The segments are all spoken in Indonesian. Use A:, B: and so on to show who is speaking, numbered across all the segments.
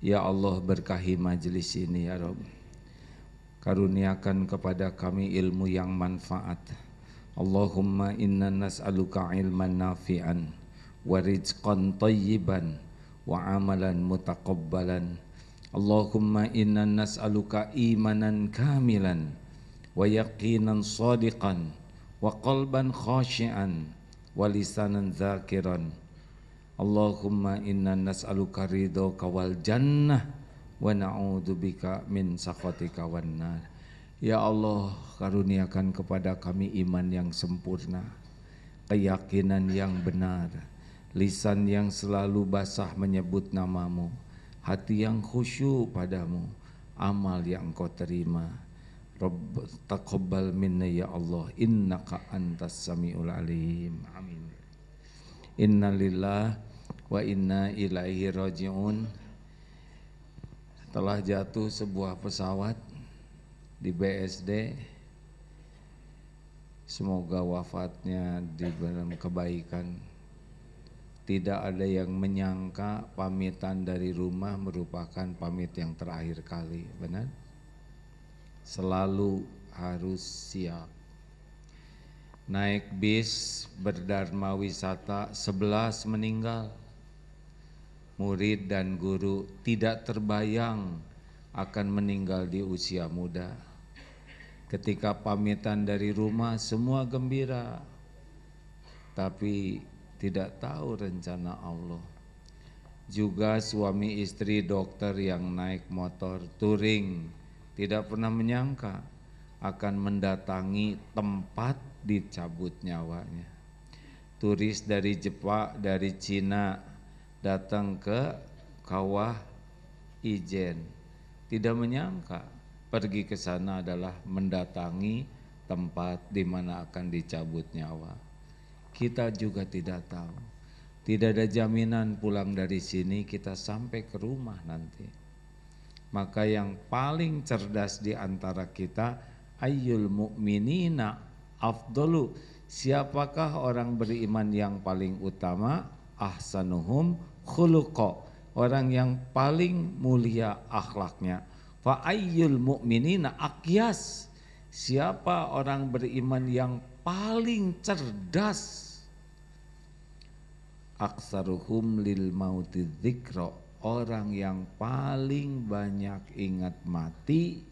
A: Ya Allah berkahi majelis ini ya Rabb. Karuniakan kepada kami ilmu yang manfaat. Allahumma inna nas'aluka ilman nafi'an wa rizqan tayyiban wa amalan mutakabbalan Allahumma inna nas'aluka imanan kamilan wa yaqinan sadiqan wa qalban khashian wa lisanan zakiran Allahumma inna nas'aluka ridhoka kawal jannah wa na'udzubika min sakhatika wan nar. Ya Allah, karuniakan kepada kami iman yang sempurna, keyakinan yang benar, lisan yang selalu basah menyebut namamu, hati yang khusyuk padamu, amal yang engkau terima. Rabb taqabbal minna ya Allah, innaka antas samiul alim. Amin. Innalillah wa inna ilaihi rojiun. telah jatuh sebuah pesawat di BSD semoga wafatnya di dalam kebaikan tidak ada yang menyangka pamitan dari rumah merupakan pamit yang terakhir kali benar selalu harus siap naik bis berdharma wisata 11 meninggal murid dan guru tidak terbayang akan meninggal di usia muda. Ketika pamitan dari rumah semua gembira, tapi tidak tahu rencana Allah. Juga suami istri dokter yang naik motor touring tidak pernah menyangka akan mendatangi tempat dicabut nyawanya. Turis dari Jepang, dari Cina, datang ke kawah Ijen. Tidak menyangka pergi ke sana adalah mendatangi tempat di mana akan dicabut nyawa. Kita juga tidak tahu. Tidak ada jaminan pulang dari sini kita sampai ke rumah nanti. Maka yang paling cerdas di antara kita ayyul mu'minina afdolu. Siapakah orang beriman yang paling utama? Ahsanuhum khuluqa, orang yang paling mulia akhlaknya. Fa ayyul mu'minina aqyas Siapa orang beriman yang paling cerdas? Aksaruhum lil mauti dzikra. Orang yang paling banyak ingat mati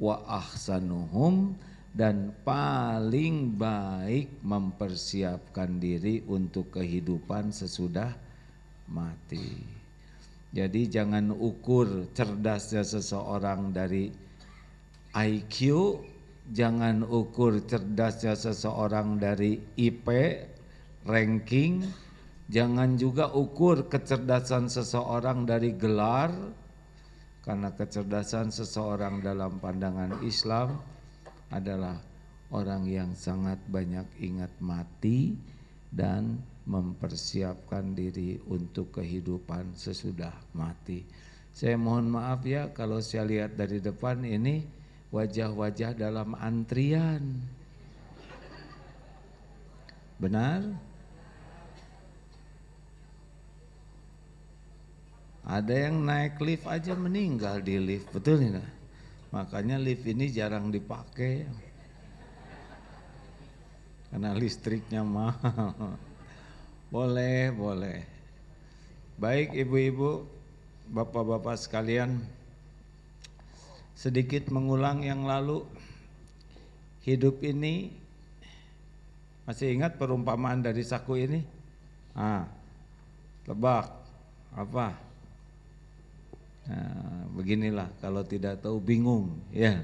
A: wa ahsanuhum dan paling baik mempersiapkan diri untuk kehidupan sesudah mati. Jadi jangan ukur cerdasnya seseorang dari IQ, jangan ukur cerdasnya seseorang dari IP, ranking, jangan juga ukur kecerdasan seseorang dari gelar, karena kecerdasan seseorang dalam pandangan Islam adalah orang yang sangat banyak ingat mati dan mempersiapkan diri untuk kehidupan sesudah mati. Saya mohon maaf ya kalau saya lihat dari depan ini wajah-wajah dalam antrian. Benar? Ada yang naik lift aja meninggal di lift, betul tidak? Makanya lift ini jarang dipakai. Karena listriknya mahal. Boleh, boleh. Baik ibu-ibu, bapak-bapak sekalian, sedikit mengulang yang lalu, hidup ini, masih ingat perumpamaan dari saku ini? Ah, tebak, apa? Nah, beginilah kalau tidak tahu bingung, ya.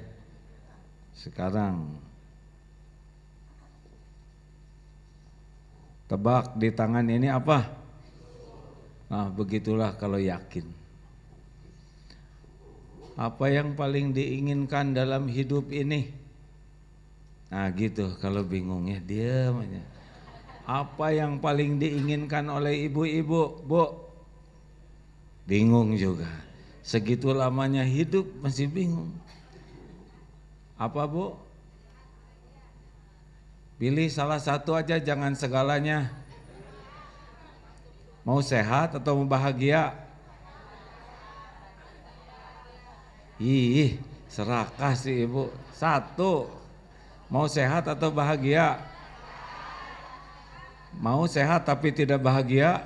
A: Sekarang Tebak di tangan ini apa? Nah, begitulah kalau yakin. Apa yang paling diinginkan dalam hidup ini? Nah, gitu kalau bingung ya, diam aja. Apa yang paling diinginkan oleh ibu-ibu, Bu? Bingung juga. Segitu lamanya hidup masih bingung. Apa, Bu? Pilih salah satu aja, jangan segalanya. Mau sehat atau mau bahagia? Ih, serakah sih ibu. Satu, mau sehat atau bahagia? Mau sehat tapi tidak bahagia?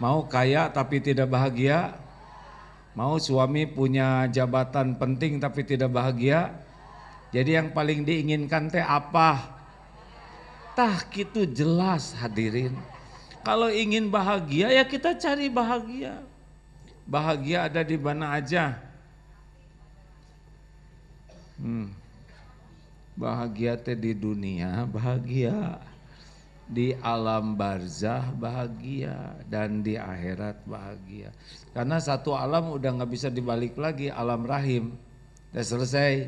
A: Mau kaya tapi tidak bahagia? Mau suami punya jabatan penting tapi tidak bahagia? Jadi yang paling diinginkan teh apa? Tak gitu jelas hadirin. Kalau ingin bahagia ya kita cari bahagia. Bahagia ada di mana aja. Hmm. Bahagia teh di dunia, bahagia di alam barzah bahagia dan di akhirat bahagia karena satu alam udah nggak bisa dibalik lagi alam rahim udah selesai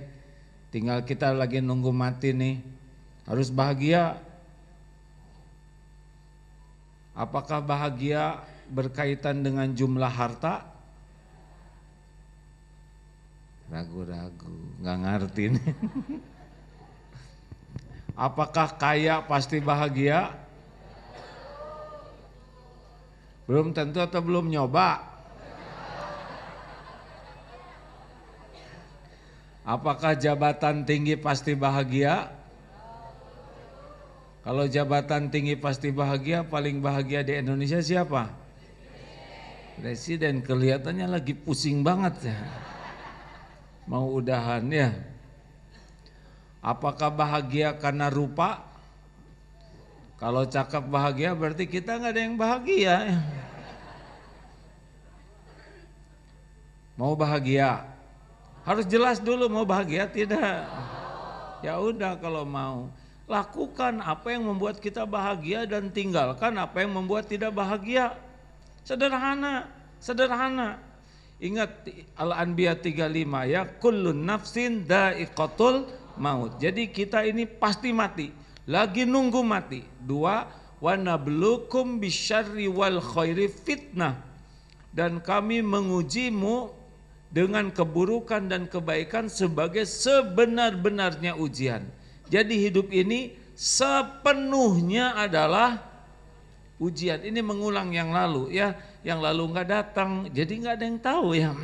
A: tinggal kita lagi nunggu mati nih harus bahagia Apakah bahagia berkaitan dengan jumlah harta? Ragu-ragu, nggak ngerti nih. Apakah kaya pasti bahagia? Belum tentu atau belum nyoba? Apakah jabatan tinggi pasti bahagia? Kalau jabatan tinggi pasti bahagia, paling bahagia di Indonesia siapa? Presiden kelihatannya lagi pusing banget ya. Mau udahan ya. Apakah bahagia karena rupa? Kalau cakap bahagia berarti kita nggak ada yang bahagia. Ya. Mau bahagia harus jelas dulu mau bahagia tidak. Ya udah kalau mau. Lakukan apa yang membuat kita bahagia dan tinggalkan apa yang membuat tidak bahagia. Sederhana, sederhana. Ingat Al-Anbiya 35 ya, kullun nafsin dha'iqatul maut. Jadi kita ini pasti mati, lagi nunggu mati. Dua, wa nablukum bisyarri wal khairi fitnah. Dan kami mengujimu dengan keburukan dan kebaikan sebagai sebenar-benarnya ujian. Jadi hidup ini sepenuhnya adalah ujian. Ini mengulang yang lalu ya, yang lalu nggak datang, jadi nggak ada yang tahu ya.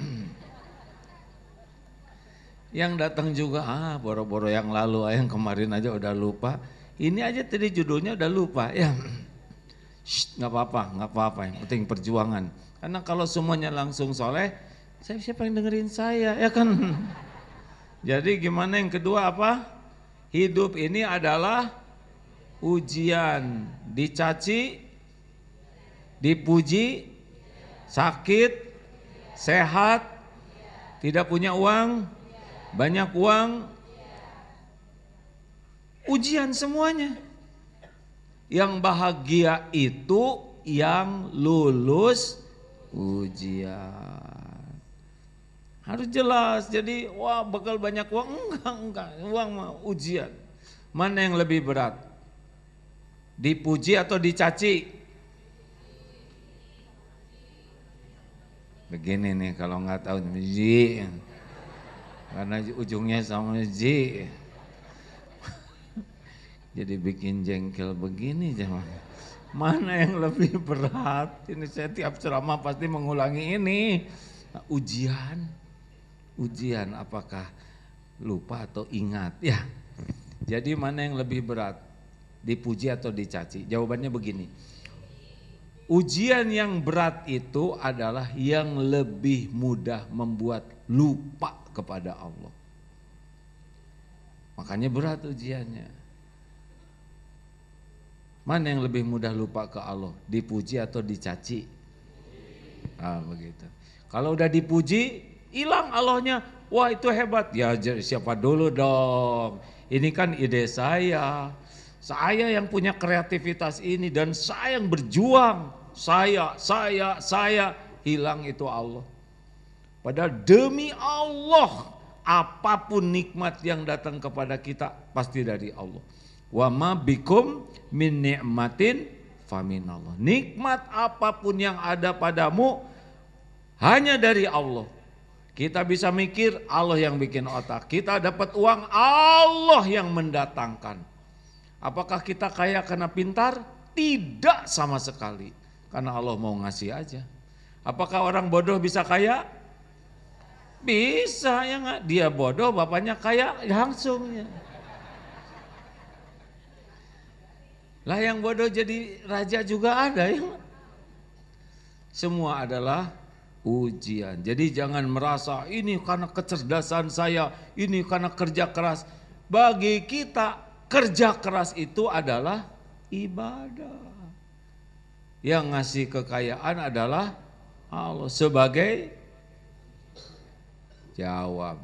A: Yang datang juga ah boro-boro yang lalu, ah, yang kemarin aja udah lupa. Ini aja tadi judulnya udah lupa ya. nggak apa-apa, nggak apa-apa. Yang penting perjuangan. Karena kalau semuanya langsung soleh, siapa, siapa yang dengerin saya ya kan? Jadi gimana yang kedua apa? hidup ini adalah ujian, dicaci, dipuji, sakit, sehat, tidak punya uang, banyak uang, ujian semuanya. Yang bahagia itu yang lulus ujian. Harus jelas. Jadi wah bakal banyak uang. Enggak, enggak. Uang mah ujian. Mana yang lebih berat? Dipuji atau dicaci? Begini nih kalau nggak tahu ji. Karena ujungnya sama ji. Jadi bikin jengkel begini jemaah. Mana yang lebih berat? Ini saya tiap ceramah pasti mengulangi ini. Nah, ujian ujian apakah lupa atau ingat ya. Jadi mana yang lebih berat? Dipuji atau dicaci? Jawabannya begini. Ujian yang berat itu adalah yang lebih mudah membuat lupa kepada Allah. Makanya berat ujiannya. Mana yang lebih mudah lupa ke Allah? Dipuji atau dicaci? Ah, begitu. Kalau udah dipuji, hilang Allahnya. Wah itu hebat. Ya siapa dulu dong. Ini kan ide saya. Saya yang punya kreativitas ini dan saya yang berjuang. Saya, saya, saya. Hilang itu Allah. Padahal demi Allah apapun nikmat yang datang kepada kita pasti dari Allah. Wa ma bikum min ni'matin allah Nikmat apapun yang ada padamu hanya dari Allah. Kita bisa mikir Allah yang bikin otak. Kita dapat uang Allah yang mendatangkan. Apakah kita kaya karena pintar? Tidak sama sekali. Karena Allah mau ngasih aja. Apakah orang bodoh bisa kaya? Bisa ya nggak? Dia bodoh, bapaknya kaya langsung ya. Lah yang bodoh jadi raja juga ada ya. Semua adalah ujian. Jadi jangan merasa ini karena kecerdasan saya, ini karena kerja keras. Bagi kita kerja keras itu adalah ibadah. Yang ngasih kekayaan adalah Allah sebagai jawab.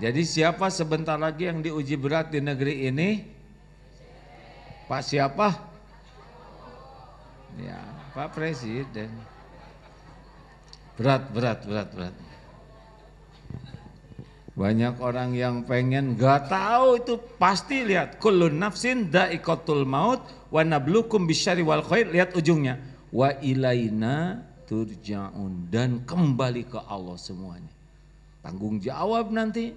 A: Jadi siapa sebentar lagi yang diuji berat di negeri ini? Pak siapa? Ya, Pak Presiden. Berat, berat, berat, berat. Banyak orang yang pengen gak tahu itu pasti lihat kulun nafsin daikotul maut wa nablukum bisyari wal khair lihat ujungnya wa ilaina turjaun dan kembali ke Allah semuanya. Tanggung jawab nanti.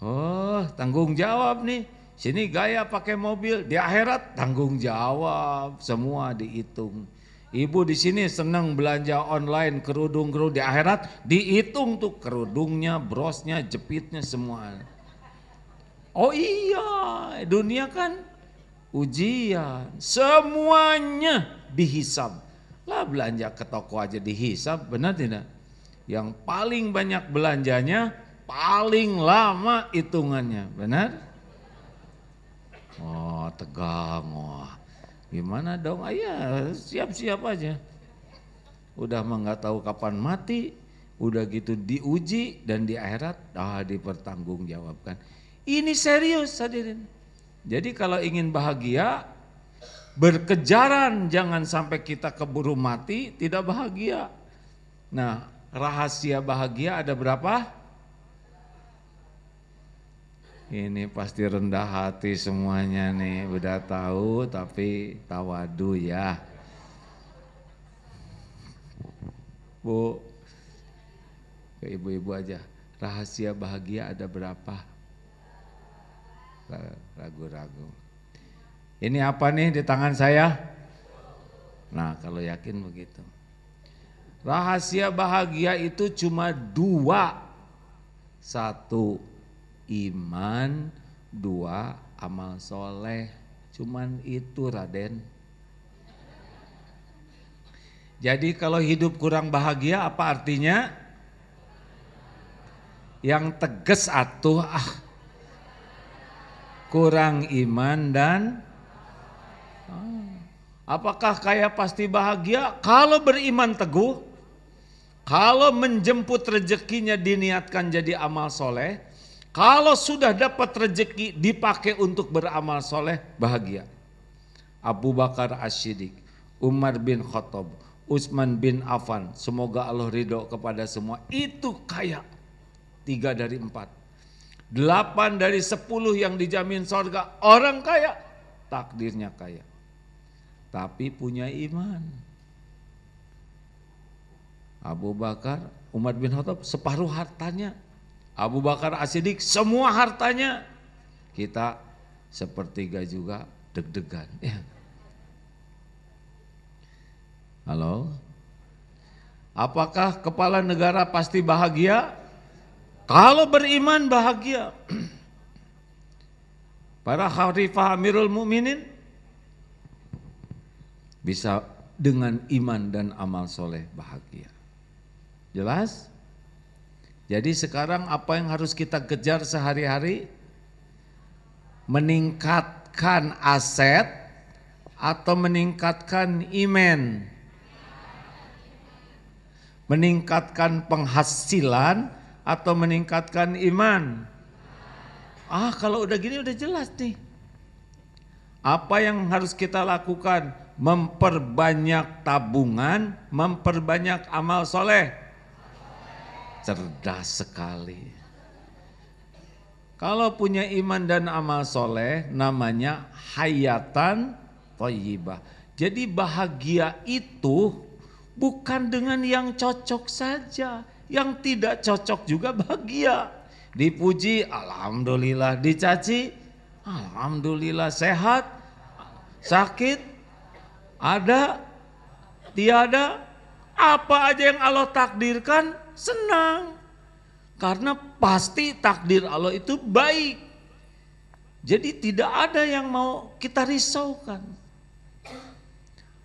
A: Oh, tanggung jawab nih. Sini gaya pakai mobil, di akhirat tanggung jawab semua dihitung. Ibu di sini senang belanja online kerudung-kerudung di akhirat dihitung tuh kerudungnya, brosnya, jepitnya semua. Oh iya, dunia kan ujian, semuanya dihisab. Lah belanja ke toko aja dihisab, benar tidak? Yang paling banyak belanjanya, paling lama hitungannya, benar? Oh tegang, wah. Oh Gimana dong? Ayah iya, siap-siap aja. Udah mah nggak tahu kapan mati, udah gitu diuji dan di akhirat ah dipertanggungjawabkan. Ini serius hadirin. Jadi kalau ingin bahagia berkejaran jangan sampai kita keburu mati tidak bahagia. Nah, rahasia bahagia ada berapa? Ini pasti rendah hati semuanya nih, udah tahu tapi tawadu ya. Bu, ke ibu-ibu aja, rahasia bahagia ada berapa? Ragu-ragu. Ini apa nih di tangan saya? Nah kalau yakin begitu. Rahasia bahagia itu cuma dua. Satu, iman, dua amal soleh. Cuman itu Raden. Jadi kalau hidup kurang bahagia apa artinya? Yang tegas atuh ah. Kurang iman dan ah. Apakah kaya pasti bahagia? Kalau beriman teguh, kalau menjemput rezekinya diniatkan jadi amal soleh, kalau sudah dapat rezeki dipakai untuk beramal soleh, bahagia. Abu Bakar Ashidik, Umar bin Khattab, Utsman bin Affan, semoga Allah ridho kepada semua. Itu kaya. Tiga dari empat. Delapan dari sepuluh yang dijamin sorga, orang kaya. Takdirnya kaya. Tapi punya iman. Abu Bakar, Umar bin Khattab, separuh hartanya Abu Bakar Asidik semua hartanya kita sepertiga juga deg-degan ya. Halo Apakah kepala negara pasti bahagia? Kalau beriman bahagia. Para khalifah Amirul Mukminin bisa dengan iman dan amal soleh bahagia. Jelas? Jadi sekarang apa yang harus kita kejar sehari-hari? Meningkatkan aset atau meningkatkan iman? Meningkatkan penghasilan atau meningkatkan iman? Ah, kalau udah gini udah jelas nih. Apa yang harus kita lakukan? Memperbanyak tabungan, memperbanyak amal soleh cerdas sekali. Kalau punya iman dan amal soleh namanya hayatan toyibah. Jadi bahagia itu bukan dengan yang cocok saja. Yang tidak cocok juga bahagia. Dipuji Alhamdulillah, dicaci Alhamdulillah, sehat, sakit, ada, tiada. Apa aja yang Allah takdirkan senang. Karena pasti takdir Allah itu baik. Jadi tidak ada yang mau kita risaukan.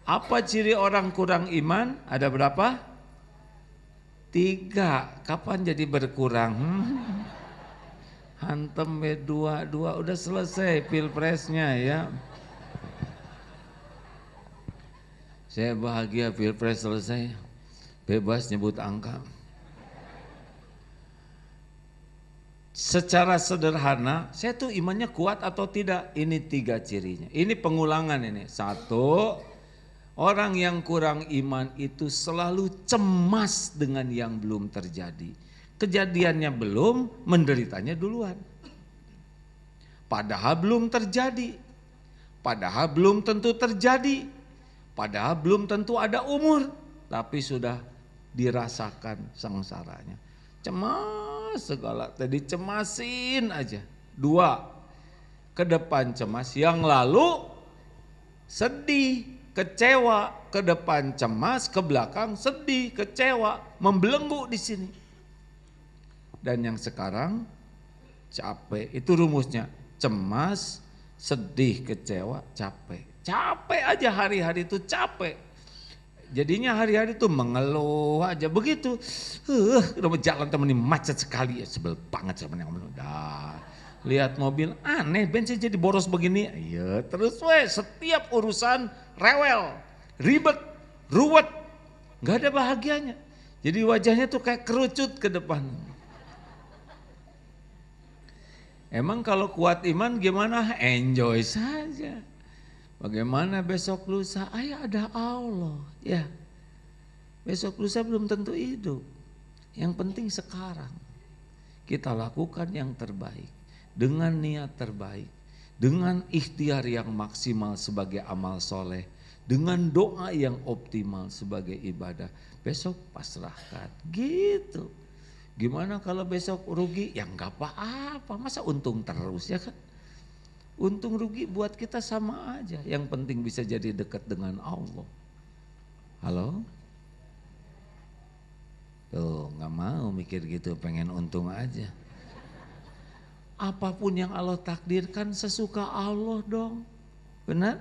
A: Apa ciri orang kurang iman? Ada berapa? Tiga. Kapan jadi berkurang? Hmm. Hantem b ya, dua udah selesai pilpresnya ya. Saya bahagia pilpres selesai, bebas nyebut angka. secara sederhana saya tuh imannya kuat atau tidak ini tiga cirinya ini pengulangan ini satu orang yang kurang iman itu selalu cemas dengan yang belum terjadi kejadiannya belum menderitanya duluan padahal belum terjadi padahal belum tentu terjadi padahal belum tentu ada umur tapi sudah dirasakan sengsaranya cemas segala tadi cemasin aja. Dua, ke depan cemas, yang lalu sedih, kecewa, ke depan cemas, ke belakang sedih, kecewa, membelenggu di sini. Dan yang sekarang capek, itu rumusnya cemas, sedih, kecewa, capek. Capek aja hari-hari itu capek. Jadinya hari-hari tuh mengeluh aja begitu. Uh, udah jalan temen ini macet sekali ya sebel banget sama yang udah. Lihat mobil aneh bensin jadi boros begini. Iya terus weh setiap urusan rewel, ribet, ruwet. Gak ada bahagianya. Jadi wajahnya tuh kayak kerucut ke depan. Emang kalau kuat iman gimana? Enjoy saja. Bagaimana besok lusa? Ayah ada Allah. Ya. Besok lusa belum tentu hidup. Yang penting sekarang. Kita lakukan yang terbaik. Dengan niat terbaik. Dengan ikhtiar yang maksimal sebagai amal soleh. Dengan doa yang optimal sebagai ibadah. Besok pasrahkan. Gitu. Gimana kalau besok rugi? Ya nggak apa-apa. Masa untung terus ya kan? Untung rugi buat kita sama aja. Yang penting bisa jadi dekat dengan Allah. Halo? Tuh, nggak mau mikir gitu, pengen untung aja. Apapun yang Allah takdirkan sesuka Allah dong. Benar?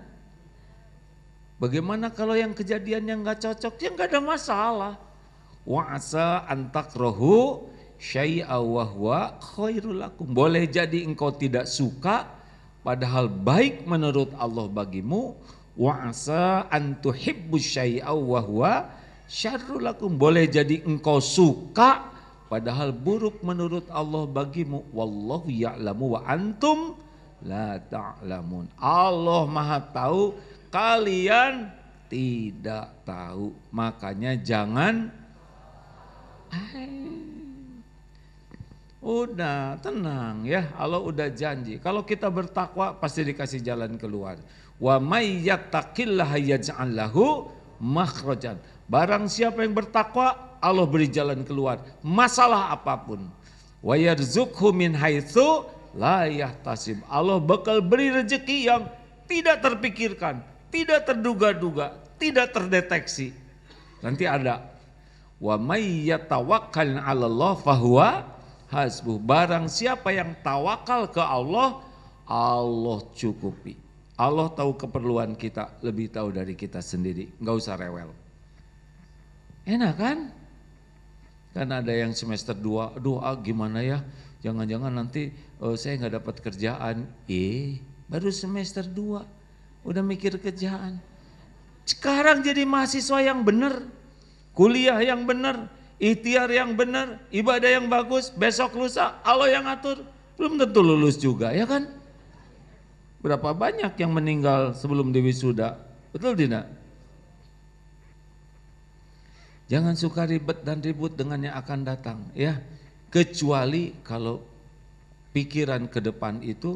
A: Bagaimana kalau yang kejadian yang nggak cocok, ya nggak ada masalah. Wa'asa antakrohu syai'a wahwa khairulakum. Boleh jadi engkau tidak suka, Padahal baik menurut Allah bagimu wa asa an syai'a wa huwa syarrul Boleh jadi engkau suka padahal buruk menurut Allah bagimu. Wallahu ya'lamu wa antum la ta'lamun. Allah Maha tahu, kalian tidak tahu. Makanya jangan Udah, tenang ya. Allah udah janji. Kalau kita bertakwa pasti dikasih jalan keluar. Wa may yattaqillaha yaj'al lahu makhrajan. Barang siapa yang bertakwa, Allah beri jalan keluar. Masalah apapun. Wa yarzuqhu min haitsu la yahtasib. Allah bakal beri rezeki yang tidak terpikirkan, tidak terduga-duga, tidak terdeteksi. Nanti ada wa may yatawakkal 'ala Allah fahuwa hasbuh. Barang siapa yang tawakal ke Allah, Allah cukupi. Allah tahu keperluan kita lebih tahu dari kita sendiri. Nggak usah rewel. Enak kan? Kan ada yang semester dua aduh gimana ya? Jangan-jangan nanti oh, saya nggak dapat kerjaan. Eh, baru semester dua udah mikir kerjaan. Sekarang jadi mahasiswa yang benar, kuliah yang benar, ikhtiar yang benar, ibadah yang bagus, besok lusa Allah yang atur, belum tentu lulus juga ya kan? Berapa banyak yang meninggal sebelum dewi diwisuda? Betul tidak? Jangan suka ribet dan ribut dengan yang akan datang ya. Kecuali kalau pikiran ke depan itu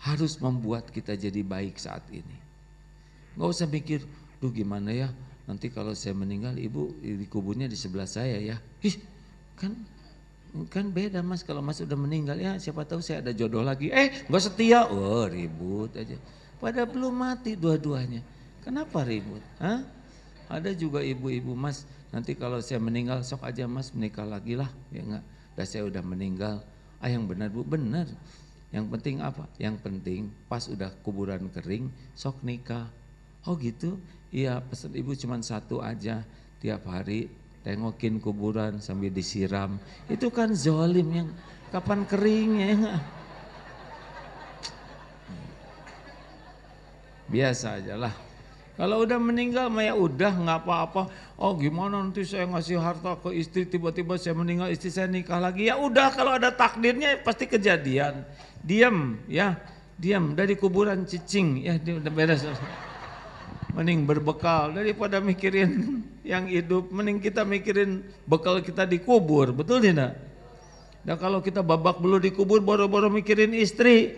A: harus membuat kita jadi baik saat ini. Gak usah mikir, duh gimana ya, nanti kalau saya meninggal ibu di kuburnya di sebelah saya ya Hih, kan kan beda mas kalau mas udah meninggal ya siapa tahu saya ada jodoh lagi eh gak setia oh ribut aja pada belum mati dua-duanya kenapa ribut Hah? ada juga ibu-ibu mas nanti kalau saya meninggal sok aja mas menikah lagi lah ya enggak dah saya udah meninggal ah yang benar bu benar yang penting apa yang penting pas udah kuburan kering sok nikah oh gitu Iya pesan ibu cuma satu aja tiap hari tengokin kuburan sambil disiram. Itu kan zolim yang kapan keringnya. Biasa aja lah. Kalau udah meninggal Maya udah nggak apa-apa. Oh gimana nanti saya ngasih harta ke istri tiba-tiba saya meninggal istri saya nikah lagi. Ya udah kalau ada takdirnya pasti kejadian. Diam ya, diam dari kuburan cicing ya udah beres mending berbekal daripada mikirin yang hidup, mending kita mikirin bekal kita dikubur, betul tidak? Dan kalau kita babak belur dikubur, baru baru mikirin istri.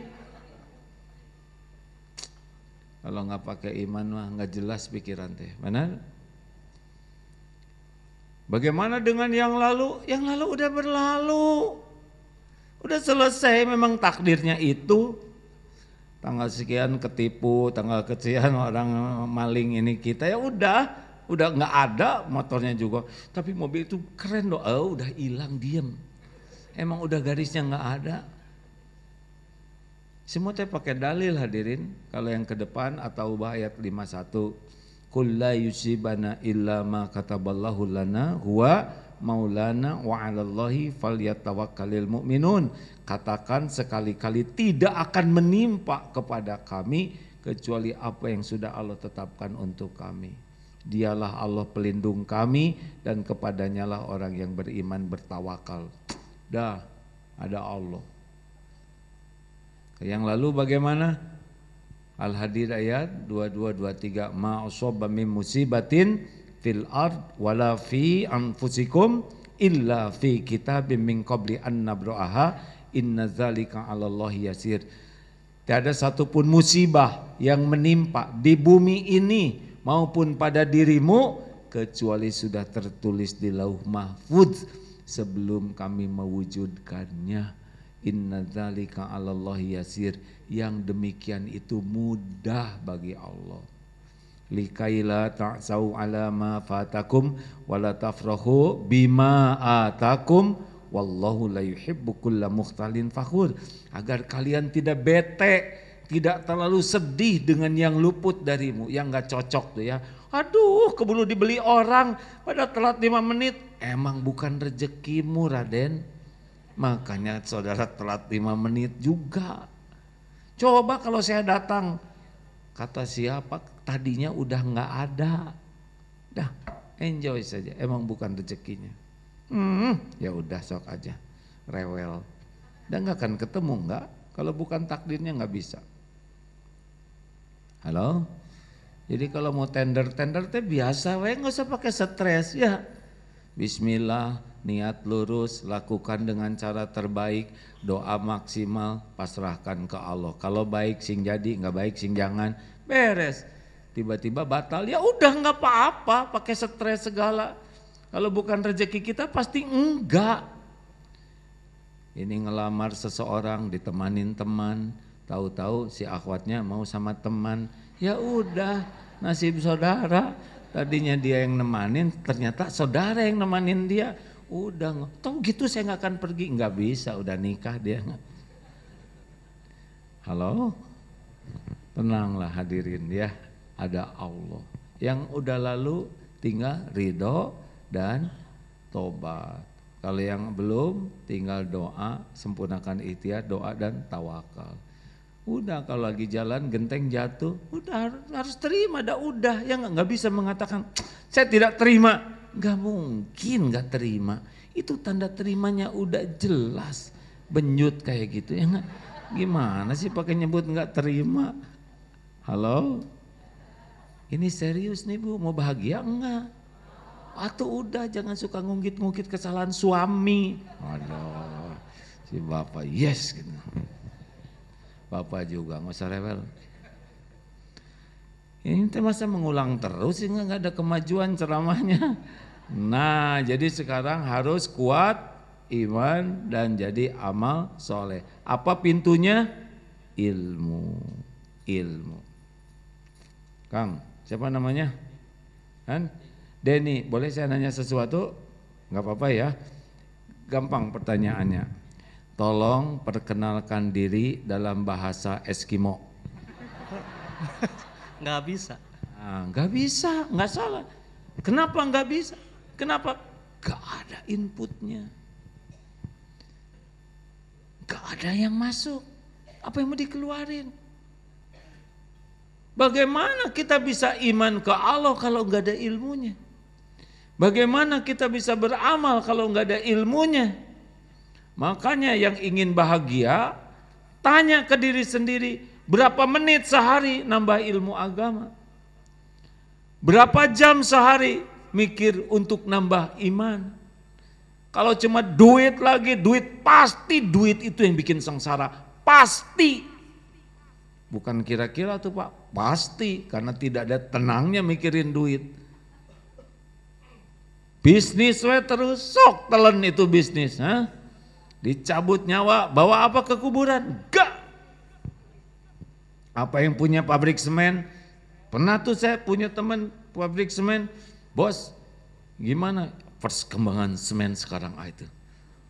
A: Kalau nggak pakai iman mah nggak jelas pikiran teh, mana Bagaimana dengan yang lalu? Yang lalu udah berlalu. Udah selesai memang takdirnya itu tanggal sekian ketipu, tanggal kecian orang maling ini kita ya udah, udah nggak ada motornya juga. Tapi mobil itu keren loh, oh, udah hilang diam Emang udah garisnya nggak ada. Semua teh pakai dalil hadirin. Kalau yang ke depan atau ayat 51. Kulla yusibana illa ma kataballahu lana huwa maulana wa alallahi falyatawakkalil mu'minun. Katakan sekali-kali tidak akan menimpa kepada kami kecuali apa yang sudah Allah tetapkan untuk kami. Dialah Allah pelindung kami dan kepadanyalah orang yang beriman bertawakal. Dah, ada Allah. Yang lalu bagaimana? al hadid ayat 2223 ma usabba musibatin fil ard wala fi anfusikum illa fi kitabim min qabli an nabra'aha inna zalika 'ala Allah yasir. Tidak ada satupun musibah yang menimpa di bumi ini maupun pada dirimu kecuali sudah tertulis di lauh mahfud sebelum kami mewujudkannya. Inna zalika 'ala Allah yasir. Yang demikian itu mudah bagi Allah likaila ta'sau ala ma fatakum wala tafrahu bima atakum wallahu la yuhibbu kulla mukhtalin fakhur agar kalian tidak bete tidak terlalu sedih dengan yang luput darimu yang nggak cocok tuh ya aduh keburu dibeli orang pada telat lima menit emang bukan rezekimu Raden makanya saudara telat lima menit juga coba kalau saya datang Kata siapa tadinya udah nggak ada. Dah enjoy saja, emang bukan rezekinya. Hmm, ya udah sok aja, rewel. Dan nggak akan ketemu nggak? Kalau bukan takdirnya nggak bisa. Halo? Jadi kalau mau tender, tender teh biasa, we nggak usah pakai stres ya. Bismillah, niat lurus, lakukan dengan cara terbaik, doa maksimal, pasrahkan ke Allah. Kalau baik sing jadi, nggak baik sing jangan, beres. Tiba-tiba batal, ya udah nggak apa-apa, pakai stres segala. Kalau bukan rezeki kita pasti enggak. Ini ngelamar seseorang ditemanin teman, tahu-tahu si akhwatnya mau sama teman, ya udah nasib saudara tadinya dia yang nemanin ternyata saudara yang nemanin dia udah tau gitu saya nggak akan pergi nggak bisa udah nikah dia halo tenanglah hadirin ya ada Allah yang udah lalu tinggal ridho dan tobat kalau yang belum tinggal doa sempurnakan ikhtiar doa dan tawakal Udah kalau lagi jalan genteng jatuh, udah harus, terima, dah udah yang nggak bisa mengatakan saya tidak terima, nggak mungkin nggak terima. Itu tanda terimanya udah jelas, benyut kayak gitu ya nggak. Gimana sih pakai nyebut nggak terima? Halo, ini serius nih bu, mau bahagia enggak? Atau udah jangan suka ngungkit-ngungkit kesalahan suami. Aduh, si bapak yes gitu. Bapak juga nggak usah rewel. Ini masa mengulang terus sehingga nggak ada kemajuan ceramahnya. Nah, jadi sekarang harus kuat iman dan jadi amal soleh. Apa pintunya? Ilmu, ilmu. Kang, siapa namanya? Kan? Denny, boleh saya nanya sesuatu? Gak apa-apa ya. Gampang pertanyaannya. Tolong perkenalkan diri dalam bahasa Eskimo. Nggak bisa. Nah, nggak bisa, nggak salah. Kenapa nggak bisa? Kenapa? Gak ada inputnya. Gak ada yang masuk. Apa yang mau dikeluarin? Bagaimana kita bisa iman ke Allah kalau nggak ada ilmunya? Bagaimana kita bisa beramal kalau nggak ada ilmunya? Makanya yang ingin bahagia, tanya ke diri sendiri, berapa menit sehari nambah ilmu agama? Berapa jam sehari mikir untuk nambah iman? Kalau cuma duit lagi, duit pasti duit itu yang bikin sengsara. Pasti. Bukan kira-kira tuh Pak, pasti karena tidak ada tenangnya mikirin duit. Bisnis we terus sok telan itu bisnis, ha? Dicabut nyawa, bawa apa ke kuburan? Gak. Apa yang punya pabrik semen? Pernah tuh saya punya teman pabrik semen. Bos, gimana perkembangan semen sekarang ah, itu?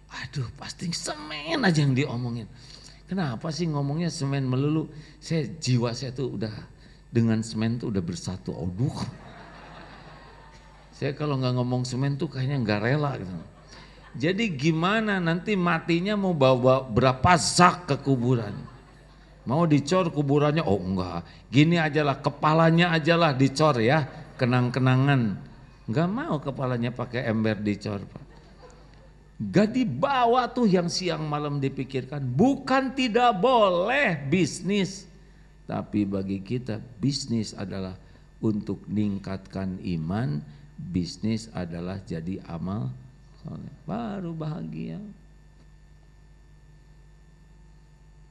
A: Aduh, pasti semen aja yang diomongin. Kenapa sih ngomongnya semen melulu? Saya jiwa saya tuh udah dengan semen tuh udah bersatu. Aduh. Saya kalau nggak ngomong semen tuh kayaknya nggak rela gitu. Jadi gimana nanti matinya mau bawa berapa zak ke kuburan? Mau dicor kuburannya? Oh enggak, gini ajalah kepalanya ajalah dicor ya, kenang-kenangan. Enggak mau kepalanya pakai ember dicor Pak. Gak dibawa tuh yang siang malam dipikirkan. Bukan tidak boleh bisnis. Tapi bagi kita bisnis adalah untuk meningkatkan iman. Bisnis adalah jadi amal baru bahagia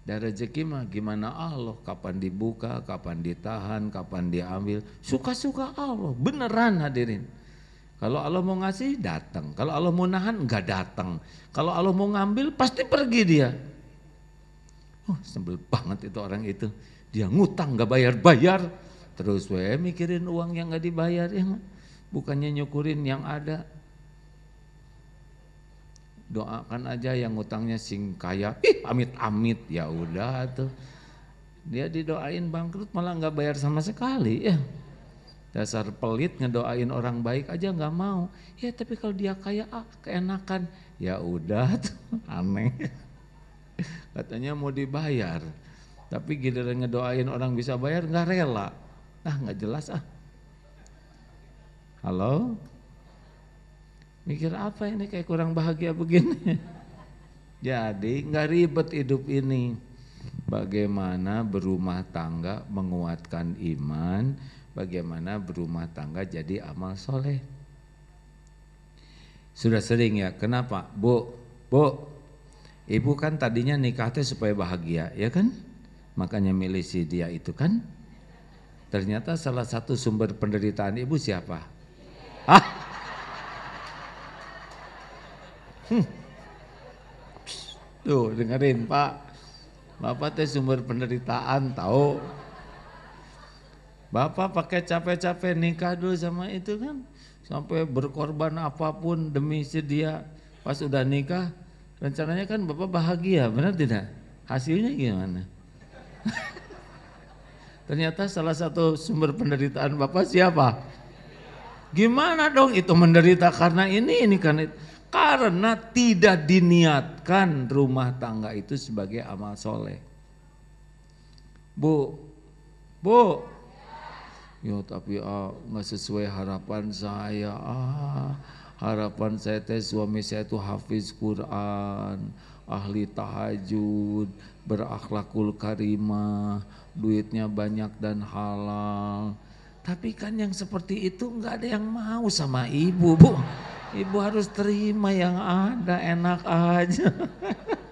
A: dan rezeki mah gimana Allah kapan dibuka kapan ditahan kapan diambil suka-suka Allah beneran hadirin kalau Allah mau ngasih datang kalau Allah mau nahan enggak datang kalau Allah mau ngambil pasti pergi dia oh sembel banget itu orang itu dia ngutang nggak bayar-bayar terus saya mikirin uang yang nggak dibayar ya bukannya nyukurin yang ada doakan aja yang utangnya sing kaya ih amit amit ya udah tuh dia didoain bangkrut malah nggak bayar sama sekali ya dasar pelit ngedoain orang baik aja nggak mau ya tapi kalau dia kaya ah keenakan ya udah tuh aneh katanya mau dibayar tapi giliran ngedoain orang bisa bayar nggak rela ah nggak jelas ah halo Mikir apa ini kayak kurang bahagia begini. Jadi nggak ribet hidup ini. Bagaimana berumah tangga menguatkan iman, bagaimana berumah tangga jadi amal soleh. Sudah sering ya, kenapa? Bu, bu, ibu kan tadinya nikahnya supaya bahagia, ya kan? Makanya milih si dia itu kan? Ternyata salah satu sumber penderitaan ibu siapa? Ah, Hmm. tuh dengerin Pak. Bapak teh sumber penderitaan tahu. Bapak pakai capek-capek nikah dulu sama itu kan. Sampai berkorban apapun demi si dia. Pas udah nikah, rencananya kan Bapak bahagia, benar tidak? Hasilnya gimana? Ternyata salah satu sumber penderitaan Bapak siapa? Gimana dong itu menderita karena ini, ini karena itu. Karena tidak diniatkan rumah tangga itu sebagai amal soleh. Bu, bu, ya tapi ah, nggak sesuai harapan saya. Ah, harapan saya teh suami saya itu hafiz Quran, ahli tahajud, berakhlakul karimah, duitnya banyak dan halal. Tapi kan yang seperti itu nggak ada yang mau sama ibu, bu. Ibu harus terima yang ada, enak aja.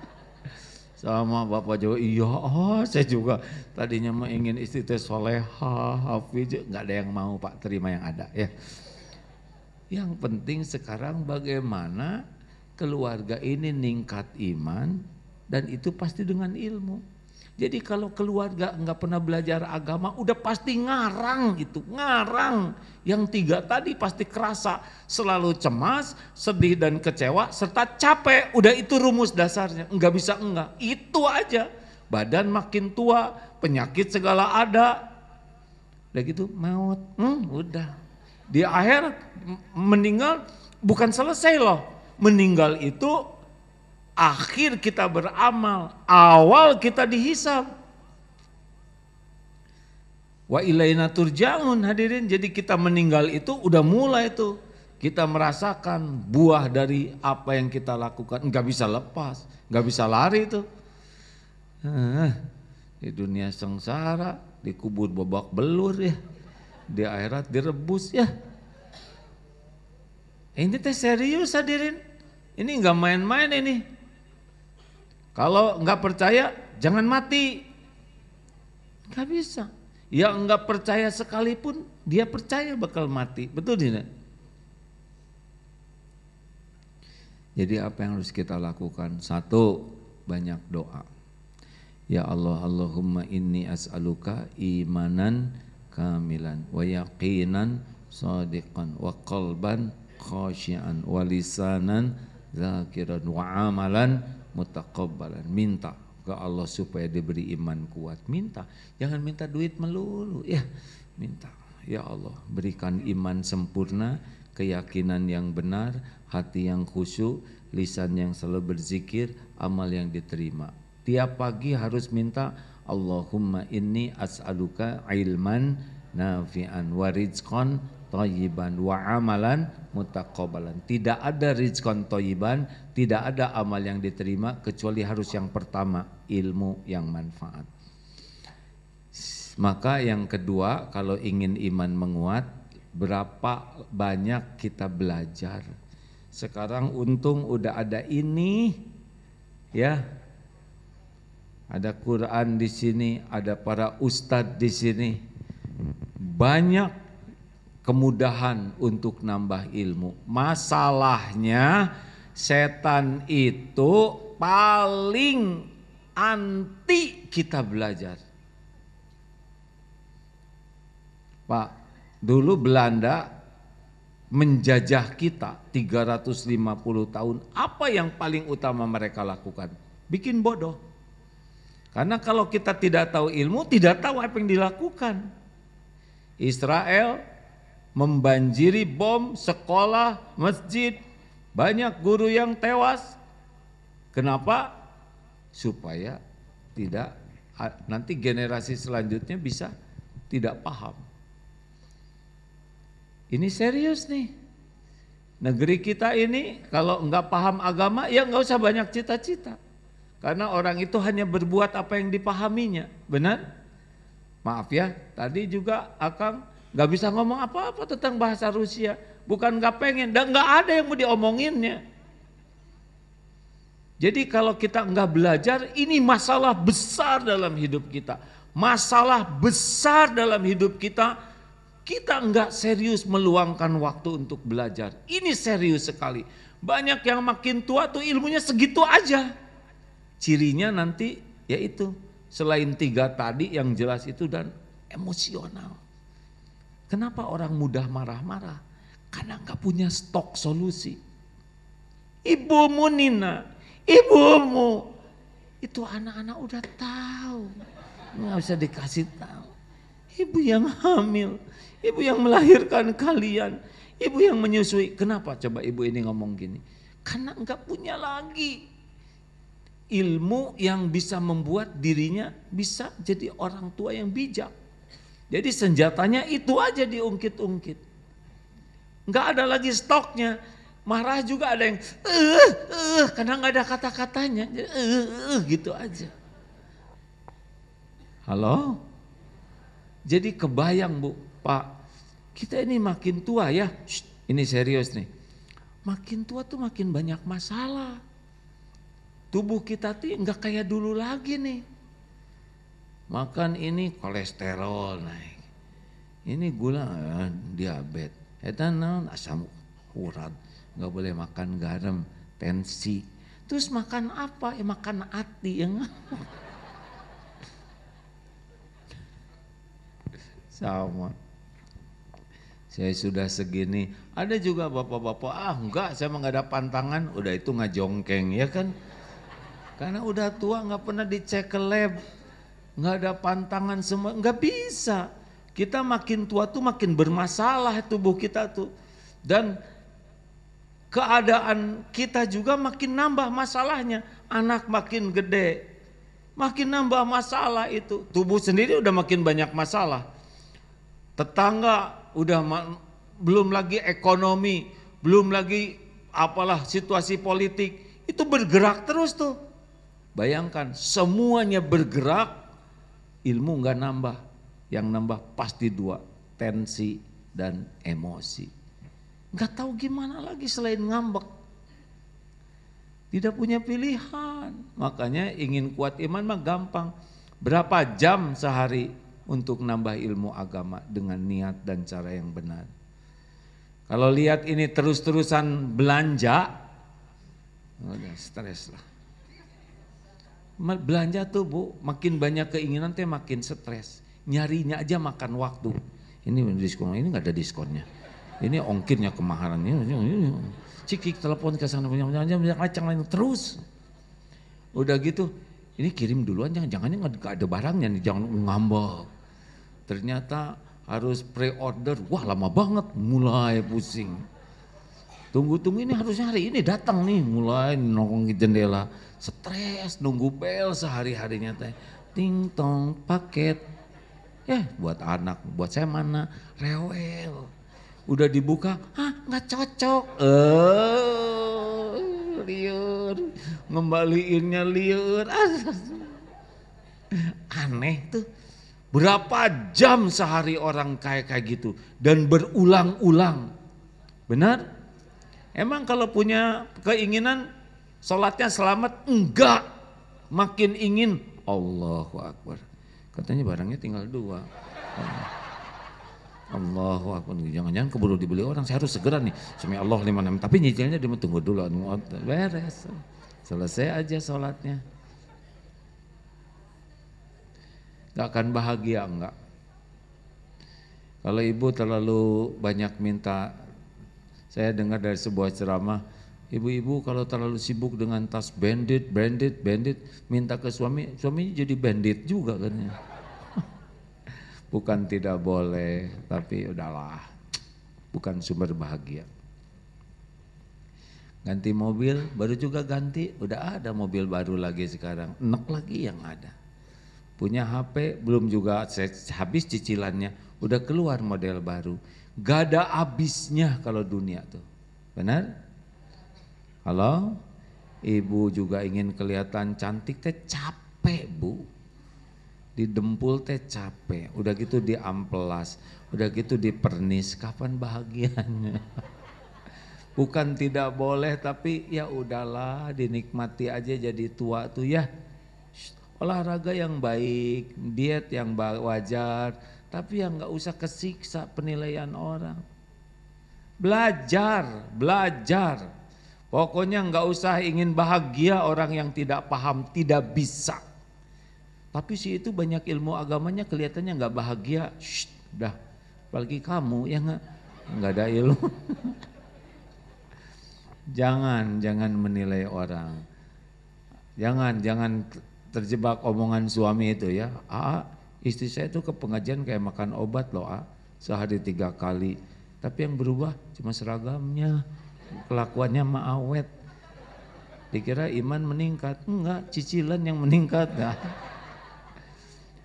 A: Sama Bapak juga iya oh, saya juga tadinya mau ingin istri teh soleha, hafiz, nggak ada yang mau Pak terima yang ada ya. Yang penting sekarang bagaimana keluarga ini ningkat iman dan itu pasti dengan ilmu. Jadi kalau keluarga nggak pernah belajar agama, udah pasti ngarang gitu, ngarang. Yang tiga tadi pasti kerasa, selalu cemas, sedih dan kecewa, serta capek. Udah itu rumus dasarnya, nggak bisa enggak. Itu aja. Badan makin tua, penyakit segala ada. Udah gitu, maut, hmm, udah. Di akhir meninggal bukan selesai loh. Meninggal itu akhir kita beramal, awal kita dihisab. Wa ilaina turja'un hadirin. Jadi kita meninggal itu udah mulai itu. Kita merasakan buah dari apa yang kita lakukan. Enggak bisa lepas, enggak bisa lari itu. Eh, di dunia sengsara, di kubur babak belur ya. Di akhirat direbus ya. Ini teh serius hadirin. Ini enggak main-main ini. Kalau nggak percaya, jangan mati. Nggak bisa. Ya nggak percaya sekalipun, dia percaya bakal mati. Betul tidak? Jadi apa yang harus kita lakukan? Satu, banyak doa. Ya Allah, Allahumma inni as'aluka imanan kamilan wa yaqinan sadiqan wa qalban khasyian wa lisanan zakiran wa amalan mutakabbalan minta ke Allah supaya diberi iman kuat minta jangan minta duit melulu ya minta ya Allah berikan iman sempurna keyakinan yang benar hati yang khusyuk lisan yang selalu berzikir amal yang diterima tiap pagi harus minta Allahumma inni as'aluka ilman nafi'an warizqan toyiban wa amalan mutakobalan Tidak ada rizkon toyiban, tidak ada amal yang diterima kecuali harus yang pertama ilmu yang manfaat. Maka yang kedua kalau ingin iman menguat berapa banyak kita belajar. Sekarang untung udah ada ini ya. Ada Quran di sini, ada para ustadz di sini. Banyak kemudahan untuk nambah ilmu. Masalahnya setan itu paling anti kita belajar. Pak, dulu Belanda menjajah kita 350 tahun. Apa yang paling utama mereka lakukan? Bikin bodoh. Karena kalau kita tidak tahu ilmu, tidak tahu apa yang dilakukan. Israel membanjiri bom sekolah, masjid, banyak guru yang tewas. Kenapa? Supaya tidak nanti generasi selanjutnya bisa tidak paham. Ini serius nih. Negeri kita ini kalau nggak paham agama ya nggak usah banyak cita-cita. Karena orang itu hanya berbuat apa yang dipahaminya, benar? Maaf ya, tadi juga Akang Gak bisa ngomong apa-apa tentang bahasa Rusia. Bukan gak pengen, dan gak ada yang mau diomonginnya. Jadi kalau kita nggak belajar, ini masalah besar dalam hidup kita. Masalah besar dalam hidup kita, kita nggak serius meluangkan waktu untuk belajar. Ini serius sekali. Banyak yang makin tua tuh ilmunya segitu aja. Cirinya nanti yaitu selain tiga tadi yang jelas itu dan emosional. Kenapa orang mudah marah-marah? Karena nggak punya stok solusi. Ibumu Nina, ibumu. Itu anak-anak udah tahu. Nggak bisa dikasih tahu. Ibu yang hamil, ibu yang melahirkan kalian, ibu yang menyusui. Kenapa coba ibu ini ngomong gini? Karena nggak punya lagi ilmu yang bisa membuat dirinya bisa jadi orang tua yang bijak. Jadi senjatanya itu aja diungkit-ungkit. Nggak ada lagi stoknya. Marah juga ada yang eh eh karena nggak ada kata-katanya. eh, eh gitu aja. Halo? Jadi kebayang Bu, Pak. Kita ini makin tua ya. Shh, ini serius nih. Makin tua tuh makin banyak masalah. Tubuh kita tuh nggak kayak dulu lagi nih Makan ini kolesterol naik. Ini gula eh, diabetes. Eta naon asam urat, nggak boleh makan garam, tensi. Terus makan apa? Eh, ya makan ati yang sama. Saya sudah segini. Ada juga bapak-bapak, ah enggak saya nggak ada pantangan. Udah itu ngajongkeng ya kan. Karena udah tua nggak pernah dicek ke lab nggak ada pantangan semua, nggak bisa. Kita makin tua tuh makin bermasalah tubuh kita tuh. Dan keadaan kita juga makin nambah masalahnya. Anak makin gede, makin nambah masalah itu. Tubuh sendiri udah makin banyak masalah. Tetangga udah belum lagi ekonomi, belum lagi apalah situasi politik. Itu bergerak terus tuh. Bayangkan semuanya bergerak ilmu nggak nambah. Yang nambah pasti dua, tensi dan emosi. Nggak tahu gimana lagi selain ngambek. Tidak punya pilihan. Makanya ingin kuat iman mah gampang. Berapa jam sehari untuk nambah ilmu agama dengan niat dan cara yang benar. Kalau lihat ini terus-terusan belanja, udah stres lah belanja tuh bu makin banyak keinginan teh makin stres nyarinya aja makan waktu ini diskon ini nggak ada diskonnya ini ongkirnya kemaharannya cikik telepon ke sana punya punya macam lain terus udah gitu ini kirim duluan jangan jangan nggak ada barangnya nih jangan ngambek ternyata harus pre-order wah lama banget mulai pusing Tunggu-tunggu ini harusnya hari ini datang nih mulai nongkrong di jendela. Stres nunggu bel sehari-harinya teh. Ting tong paket. Ya buat anak, buat saya mana rewel. Udah dibuka, ah nggak cocok. Eh, liur. Ngembaliinnya liur. Aneh tuh. Berapa jam sehari orang kayak kayak gitu dan berulang-ulang. Benar? Emang kalau punya keinginan sholatnya selamat? Enggak. Makin ingin Allahu Akbar. Katanya barangnya tinggal dua. Allahu Akbar. Jangan-jangan keburu dibeli orang, saya harus segera nih. Semoga Allah lima enam. Tapi nyicilnya dia tunggu dulu. Beres. Selesai aja sholatnya. Gak akan bahagia enggak. Kalau ibu terlalu banyak minta saya dengar dari sebuah ceramah, ibu-ibu kalau terlalu sibuk dengan tas bandit, bandit, bandit, minta ke suami, suaminya jadi bandit juga katanya. Bukan tidak boleh, tapi udahlah, bukan sumber bahagia. Ganti mobil, baru juga ganti, udah ada mobil baru lagi sekarang, enak lagi yang ada. Punya HP, belum juga habis cicilannya, udah keluar model baru Gak ada abisnya kalau dunia tuh. Benar? Halo? Ibu juga ingin kelihatan cantik teh capek bu. Didempul teh capek. Udah gitu di amplas, Udah gitu di pernis, Kapan bahagianya? Bukan tidak boleh tapi ya udahlah dinikmati aja jadi tua tuh ya. Olahraga yang baik, diet yang wajar, tapi yang nggak usah kesiksa penilaian orang. Belajar, belajar. Pokoknya nggak usah ingin bahagia orang yang tidak paham, tidak bisa. Tapi si itu banyak ilmu agamanya kelihatannya nggak bahagia. Shh, dah. Apalagi kamu yang nggak nggak ada ilmu. jangan, jangan menilai orang. Jangan, jangan terjebak omongan suami itu ya. Ah, istri saya itu ke pengajian kayak makan obat loh ah. sehari tiga kali. Tapi yang berubah cuma seragamnya, kelakuannya maawet. Dikira iman meningkat, enggak cicilan yang meningkat. Nah.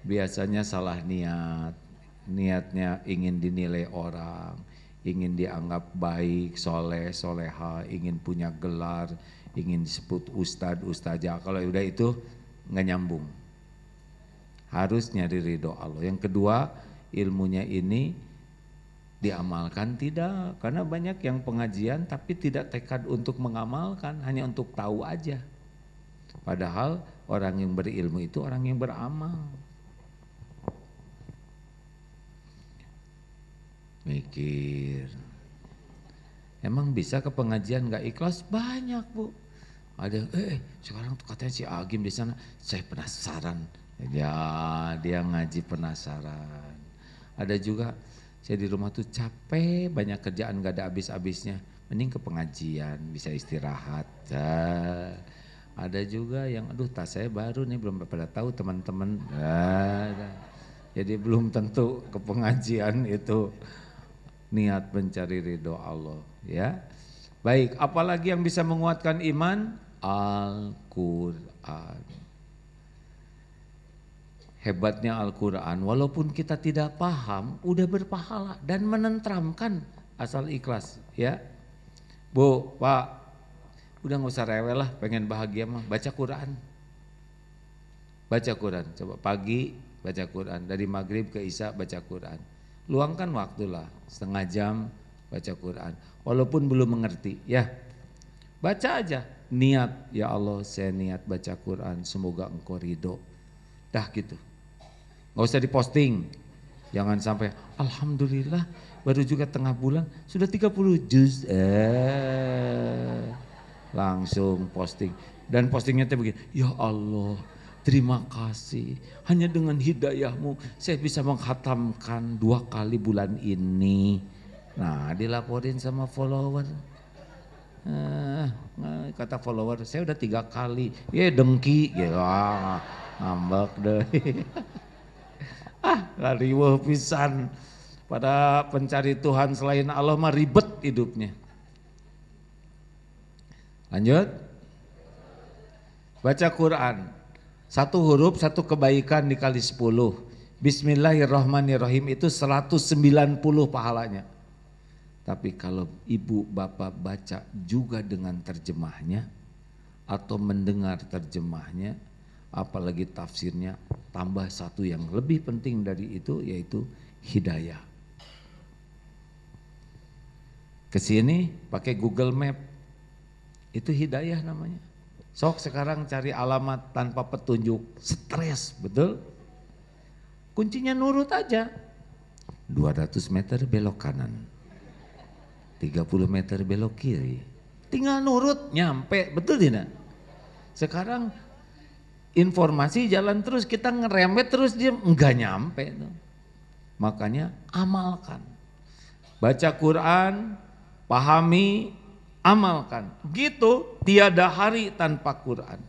A: Biasanya salah niat, niatnya ingin dinilai orang, ingin dianggap baik, soleh, soleha, ingin punya gelar, ingin disebut ustadz, ustazah. Kalau udah itu nggak nyambung harus nyari ridho Allah. Yang kedua, ilmunya ini diamalkan tidak, karena banyak yang pengajian tapi tidak tekad untuk mengamalkan, hanya untuk tahu aja. Padahal orang yang berilmu itu orang yang beramal. Mikir. Emang bisa ke pengajian gak ikhlas? Banyak bu. Ada, eh sekarang tuh katanya si Agim di sana, saya penasaran Ya dia ngaji penasaran. Ada juga saya di rumah tuh capek banyak kerjaan gak ada habis-habisnya. Mending ke pengajian bisa istirahat. Ya. ada juga yang aduh tas saya baru nih belum pada tahu teman-teman. ya. jadi belum tentu ke pengajian itu niat mencari ridho Allah ya. Baik, apalagi yang bisa menguatkan iman? Al-Qur'an hebatnya Al-Quran, walaupun kita tidak paham, udah berpahala dan menentramkan asal ikhlas ya. Bu, Pak, udah nggak usah rewel lah, pengen bahagia mah, baca Quran. Baca Quran, coba pagi baca Quran, dari maghrib ke isya baca Quran. Luangkan waktulah, setengah jam baca Quran. Walaupun belum mengerti ya, baca aja. Niat, ya Allah saya niat baca Quran, semoga engkau ridho. Dah gitu nggak usah diposting. Jangan sampai, Alhamdulillah baru juga tengah bulan sudah 30 juz. Eh, langsung posting. Dan postingnya tuh begini, ya Allah terima kasih. Hanya dengan hidayahmu saya bisa menghatamkan dua kali bulan ini. Nah dilaporin sama follower. Eh, eh kata follower saya udah tiga kali. Ya dengki. Ya, ngambek deh. ah lariwah pisan pada pencari Tuhan selain Allah mah ribet hidupnya lanjut baca Quran satu huruf satu kebaikan dikali sepuluh Bismillahirrahmanirrahim itu 190 pahalanya tapi kalau ibu bapak baca juga dengan terjemahnya atau mendengar terjemahnya apalagi tafsirnya tambah satu yang lebih penting dari itu yaitu hidayah. Ke sini pakai Google Map. Itu hidayah namanya. Sok sekarang cari alamat tanpa petunjuk, stres, betul? Kuncinya nurut aja. 200 meter belok kanan. 30 meter belok kiri. Tinggal nurut, nyampe, betul tidak? Sekarang informasi jalan terus kita ngeremet terus dia nggak nyampe makanya amalkan baca Quran pahami amalkan gitu tiada hari tanpa Quran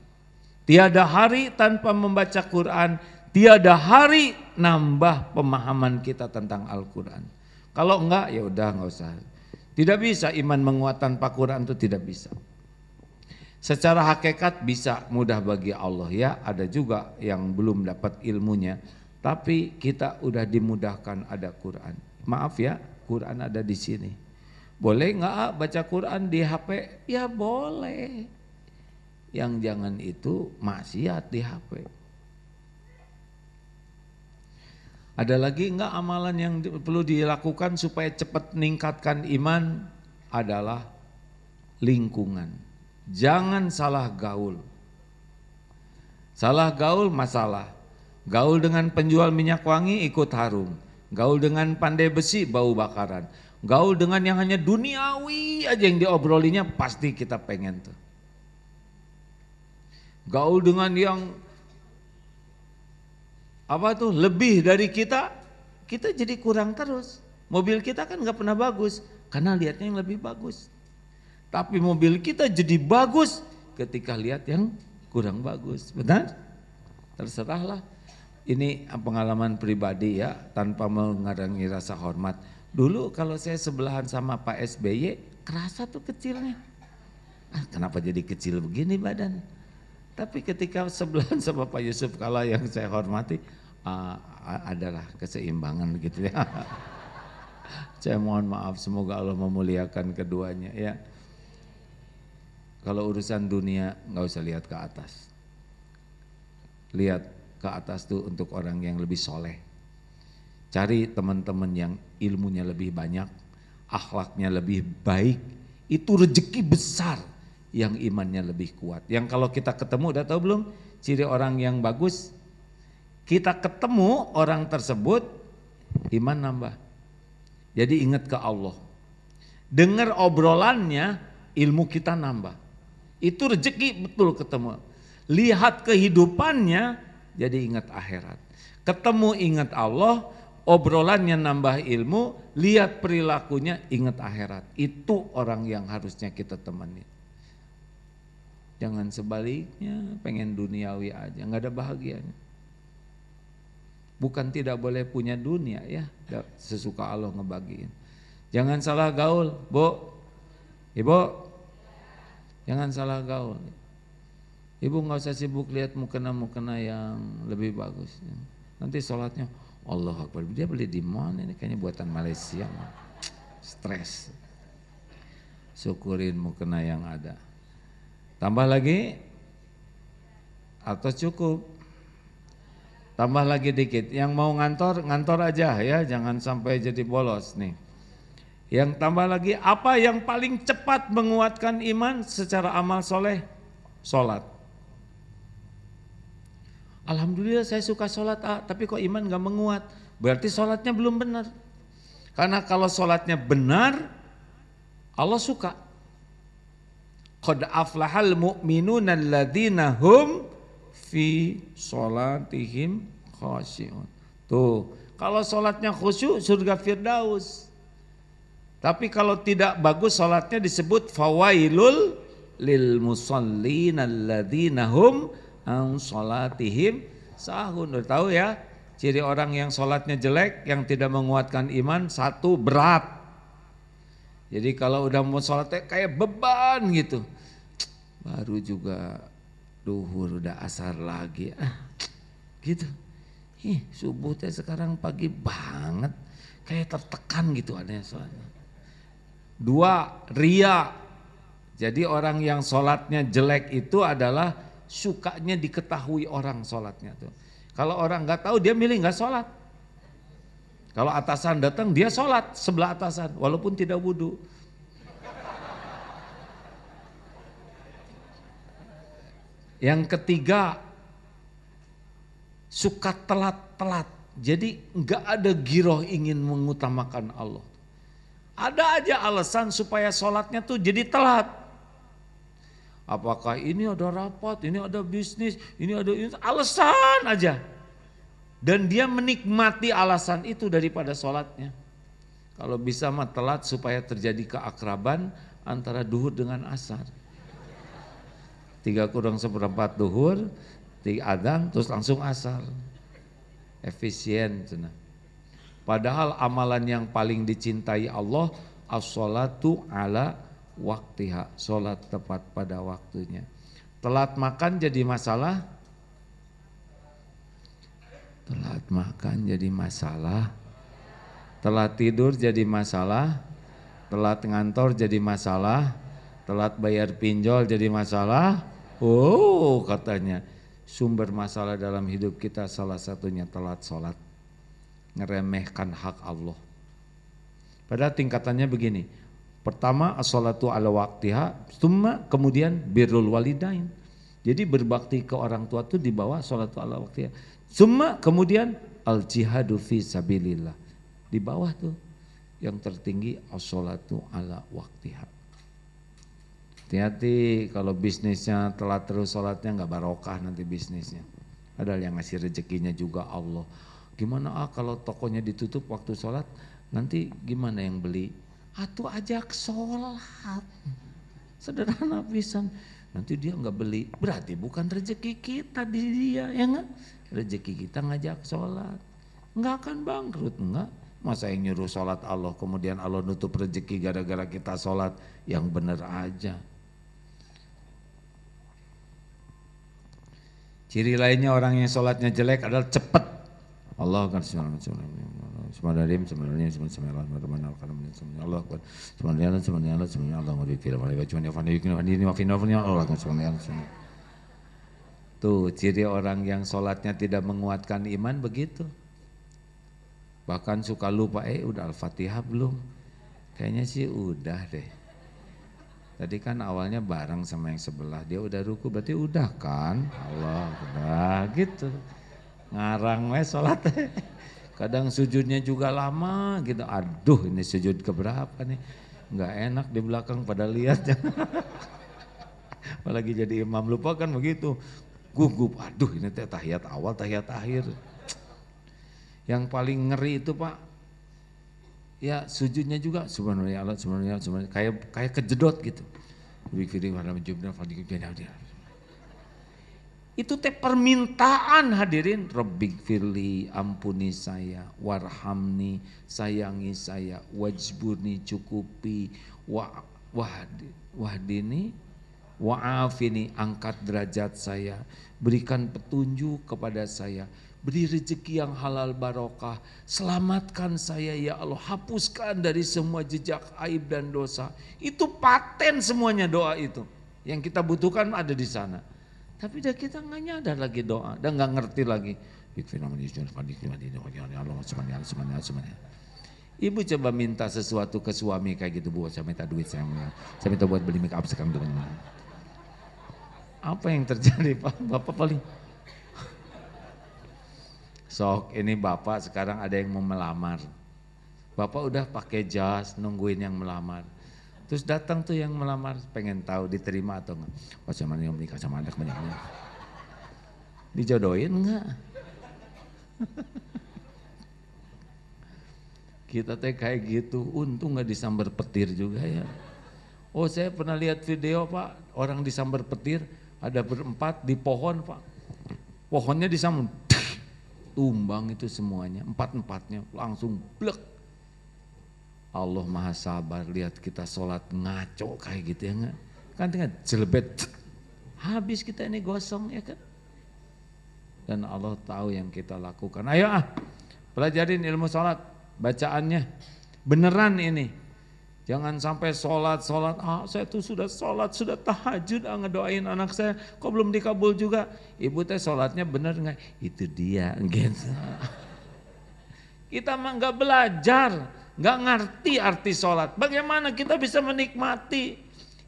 A: tiada hari tanpa membaca Quran tiada hari nambah pemahaman kita tentang Al-Quran kalau enggak ya udah nggak usah tidak bisa iman menguat tanpa Quran itu tidak bisa Secara hakikat bisa mudah bagi Allah ya, ada juga yang belum dapat ilmunya, tapi kita udah dimudahkan ada Quran. Maaf ya, Quran ada di sini. Boleh nggak baca Quran di HP? Ya boleh. Yang jangan itu maksiat di HP. Ada lagi nggak amalan yang perlu dilakukan supaya cepat meningkatkan iman adalah lingkungan Jangan salah gaul. Salah gaul masalah. Gaul dengan penjual minyak wangi ikut harum. Gaul dengan pandai besi bau bakaran. Gaul dengan yang hanya duniawi aja yang diobrolinya pasti kita pengen tuh. Gaul dengan yang apa tuh lebih dari kita, kita jadi kurang terus. Mobil kita kan nggak pernah bagus karena lihatnya yang lebih bagus. Tapi mobil kita jadi bagus ketika lihat yang kurang bagus, benar? Terserahlah. Ini pengalaman pribadi ya, tanpa mengarangi rasa hormat. Dulu kalau saya sebelahan sama Pak SBY, kerasa tuh kecilnya. Ah, kenapa jadi kecil begini badan? Tapi ketika sebelahan sama Pak Yusuf Kala yang saya hormati, uh, adalah keseimbangan gitu ya. saya mohon maaf, semoga Allah memuliakan keduanya ya. Kalau urusan dunia nggak usah lihat ke atas. Lihat ke atas tuh untuk orang yang lebih soleh. Cari teman-teman yang ilmunya lebih banyak, akhlaknya lebih baik, itu rezeki besar yang imannya lebih kuat. Yang kalau kita ketemu, udah tahu belum ciri orang yang bagus? Kita ketemu orang tersebut, iman nambah. Jadi ingat ke Allah. Dengar obrolannya, ilmu kita nambah. Itu rezeki betul ketemu. Lihat kehidupannya jadi ingat akhirat. Ketemu ingat Allah, obrolannya nambah ilmu, lihat perilakunya ingat akhirat. Itu orang yang harusnya kita temani. Jangan sebaliknya pengen duniawi aja, nggak ada bahagianya. Bukan tidak boleh punya dunia ya, sesuka Allah ngebagiin. Jangan salah gaul, Bu. Ibu, Jangan salah gaul. Ibu nggak usah sibuk lihat mukena-mukena yang lebih bagus. Nanti sholatnya Allah Akbar. Dia beli di mana ini? Kayaknya buatan Malaysia. Stres. Syukurin mukena yang ada. Tambah lagi atau cukup. Tambah lagi dikit. Yang mau ngantor, ngantor aja ya. Jangan sampai jadi bolos nih. Yang tambah lagi, apa yang paling cepat menguatkan iman secara amal soleh? Sholat. Alhamdulillah saya suka sholat, ah, tapi kok iman gak menguat? Berarti sholatnya belum benar. Karena kalau sholatnya benar, Allah suka. Qad aflahal mu'minun alladhina hum fi sholatihim khasyi'un. Tuh, kalau sholatnya khusyuk surga firdaus. Tapi kalau tidak bagus salatnya disebut fawailul lil musallin alladzina hum an salatihim sahun. Udah tahu ya, ciri orang yang salatnya jelek, yang tidak menguatkan iman, satu berat. Jadi kalau udah mau salatnya kayak beban gitu. Baru juga duhur udah asar lagi. Ah, gitu. Ih, subuh teh sekarang pagi banget kayak tertekan gitu adanya soalnya. Dua, ria. Jadi orang yang sholatnya jelek itu adalah sukanya diketahui orang sholatnya tuh. Kalau orang nggak tahu dia milih nggak sholat. Kalau atasan datang dia sholat sebelah atasan walaupun tidak wudhu. Yang ketiga, suka telat-telat. Jadi nggak ada giroh ingin mengutamakan Allah. Ada aja alasan supaya sholatnya tuh jadi telat. Apakah ini ada rapat, ini ada bisnis, ini ada ini, alasan aja. Dan dia menikmati alasan itu daripada sholatnya. Kalau bisa mah telat supaya terjadi keakraban antara duhur dengan asar. Tiga kurang seperempat duhur, tiga adhan, terus langsung asar. Efisien. Cina. Padahal amalan yang paling dicintai Allah as-salatu ala waktiha, salat tepat pada waktunya. Telat makan jadi masalah? Telat makan jadi masalah. Telat tidur jadi masalah. Telat ngantor jadi masalah. Telat bayar pinjol jadi masalah. Oh, katanya sumber masalah dalam hidup kita salah satunya telat sholat ngeremehkan hak Allah. Padahal tingkatannya begini. Pertama as-salatu ala waktiha, summa kemudian birrul walidain. Jadi berbakti ke orang tua itu di bawah salatu ala waktiha. Summa kemudian al jihadu fi sabilillah. Di bawah tuh yang tertinggi as-salatu ala waktiha. Hati-hati kalau bisnisnya telat terus sholatnya nggak barokah nanti bisnisnya. Padahal yang ngasih rezekinya juga Allah gimana ah kalau tokonya ditutup waktu sholat nanti gimana yang beli? atau ajak sholat. Sederhana pisan. Nanti dia nggak beli, berarti bukan rezeki kita di dia, ya nggak? Rezeki kita ngajak sholat. Nggak akan bangkrut, nggak? Masa yang nyuruh sholat Allah, kemudian Allah nutup rezeki gara-gara kita sholat yang benar aja. Ciri lainnya orang yang sholatnya jelek adalah cepat Allah akan sebenarnya sebenarnya sebenarnya sebenarnya sebenarnya sebenarnya Allah Allah tuh ciri orang yang sholatnya tidak menguatkan iman begitu bahkan suka lupa eh udah al-fatihah belum kayaknya sih udah deh tadi kan awalnya bareng sama yang sebelah dia udah ruku berarti udah kan Allah udah gitu ngarang wes sholat kadang sujudnya juga lama gitu aduh ini sujud keberapa nih nggak enak di belakang pada lihat apalagi jadi imam lupa kan begitu gugup aduh ini teh tahiyat awal tahiyat akhir yang paling ngeri itu pak ya sujudnya juga subhanallah ya subhanallah ya subhanallah kayak kayak kejedot gitu malam dia itu teh permintaan hadirin. Robbik firli ampuni saya, warhamni sayangi saya, wajburni cukupi, wa, wahdi, wahdini, wa'afini angkat derajat saya, berikan petunjuk kepada saya, beri rezeki yang halal barokah, selamatkan saya ya Allah, hapuskan dari semua jejak aib dan dosa. Itu paten semuanya doa itu. Yang kita butuhkan ada di sana. Tapi dah kita nggak nyadar lagi doa, dan nggak ngerti lagi. Ibu coba minta sesuatu ke suami kayak gitu bu, saya minta duit saya, saya minta buat beli make up sekarang teman-teman. Apa yang terjadi pak? Bapak paling sok ini bapak sekarang ada yang mau melamar. Bapak udah pakai jas nungguin yang melamar Terus datang tuh yang melamar pengen tahu diterima atau enggak. Pas zaman yang menikah sama anak banyaknya. Dijodohin enggak? Kita teh kayak gitu, untung nggak disambar petir juga ya. Oh saya pernah lihat video pak, orang disambar petir, ada berempat di pohon pak. Pohonnya disambar, tumbang itu semuanya, empat-empatnya langsung blek Allah maha sabar lihat kita sholat ngaco kayak gitu ya enggak kan tinggal jelebet habis kita ini gosong ya kan dan Allah tahu yang kita lakukan ayo ah pelajarin ilmu sholat bacaannya beneran ini Jangan sampai sholat, sholat, ah saya tuh sudah sholat, sudah tahajud, ah, ngedoain anak saya, kok belum dikabul juga. Ibu teh sholatnya bener nggak? Itu dia, gitu. Kita mah nggak belajar, nggak ngerti arti sholat. Bagaimana kita bisa menikmati?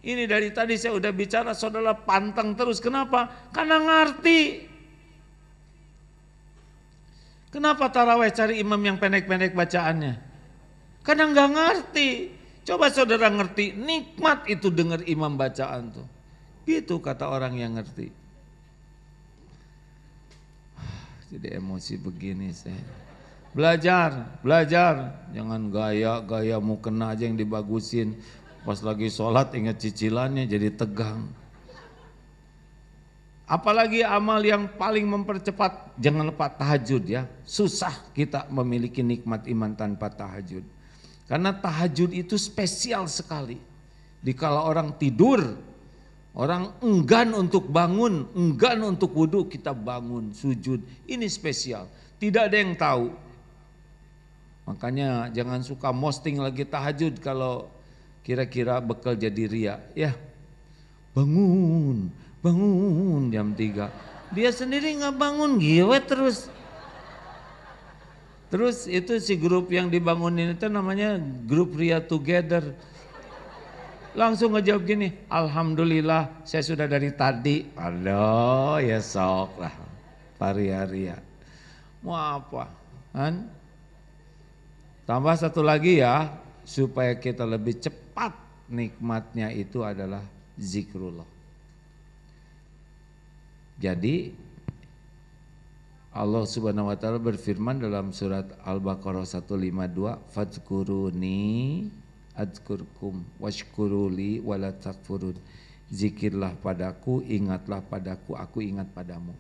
A: Ini dari tadi saya udah bicara saudara pantang terus. Kenapa? Karena ngerti. Kenapa taraweh cari imam yang pendek-pendek bacaannya? Karena nggak ngerti. Coba saudara ngerti, nikmat itu dengar imam bacaan tuh. Gitu kata orang yang ngerti. Jadi emosi begini saya. Belajar, belajar. Jangan gaya-gaya mau kena aja yang dibagusin. Pas lagi sholat ingat cicilannya jadi tegang. Apalagi amal yang paling mempercepat, jangan lupa tahajud ya. Susah kita memiliki nikmat iman tanpa tahajud. Karena tahajud itu spesial sekali. Dikala orang tidur, orang enggan untuk bangun, enggan untuk wudhu, kita bangun, sujud. Ini spesial. Tidak ada yang tahu. Makanya jangan suka posting lagi tahajud kalau kira-kira bekal jadi ria. Ya, bangun, bangun jam tiga Dia sendiri nggak bangun, giwe terus. Terus itu si grup yang dibangunin itu namanya grup Ria Together. Langsung ngejawab gini, Alhamdulillah saya sudah dari tadi. Aduh ya sok lah, Pak Ria Mau apa? Kan? Tambah satu lagi ya, supaya kita lebih cepat nikmatnya itu adalah zikrullah. Jadi Allah Subhanahu wa taala berfirman dalam surat Al-Baqarah 152, "Fadkuruni adkurkum washkuruli wala takfurun." Zikirlah padaku, ingatlah padaku, aku ingat padamu.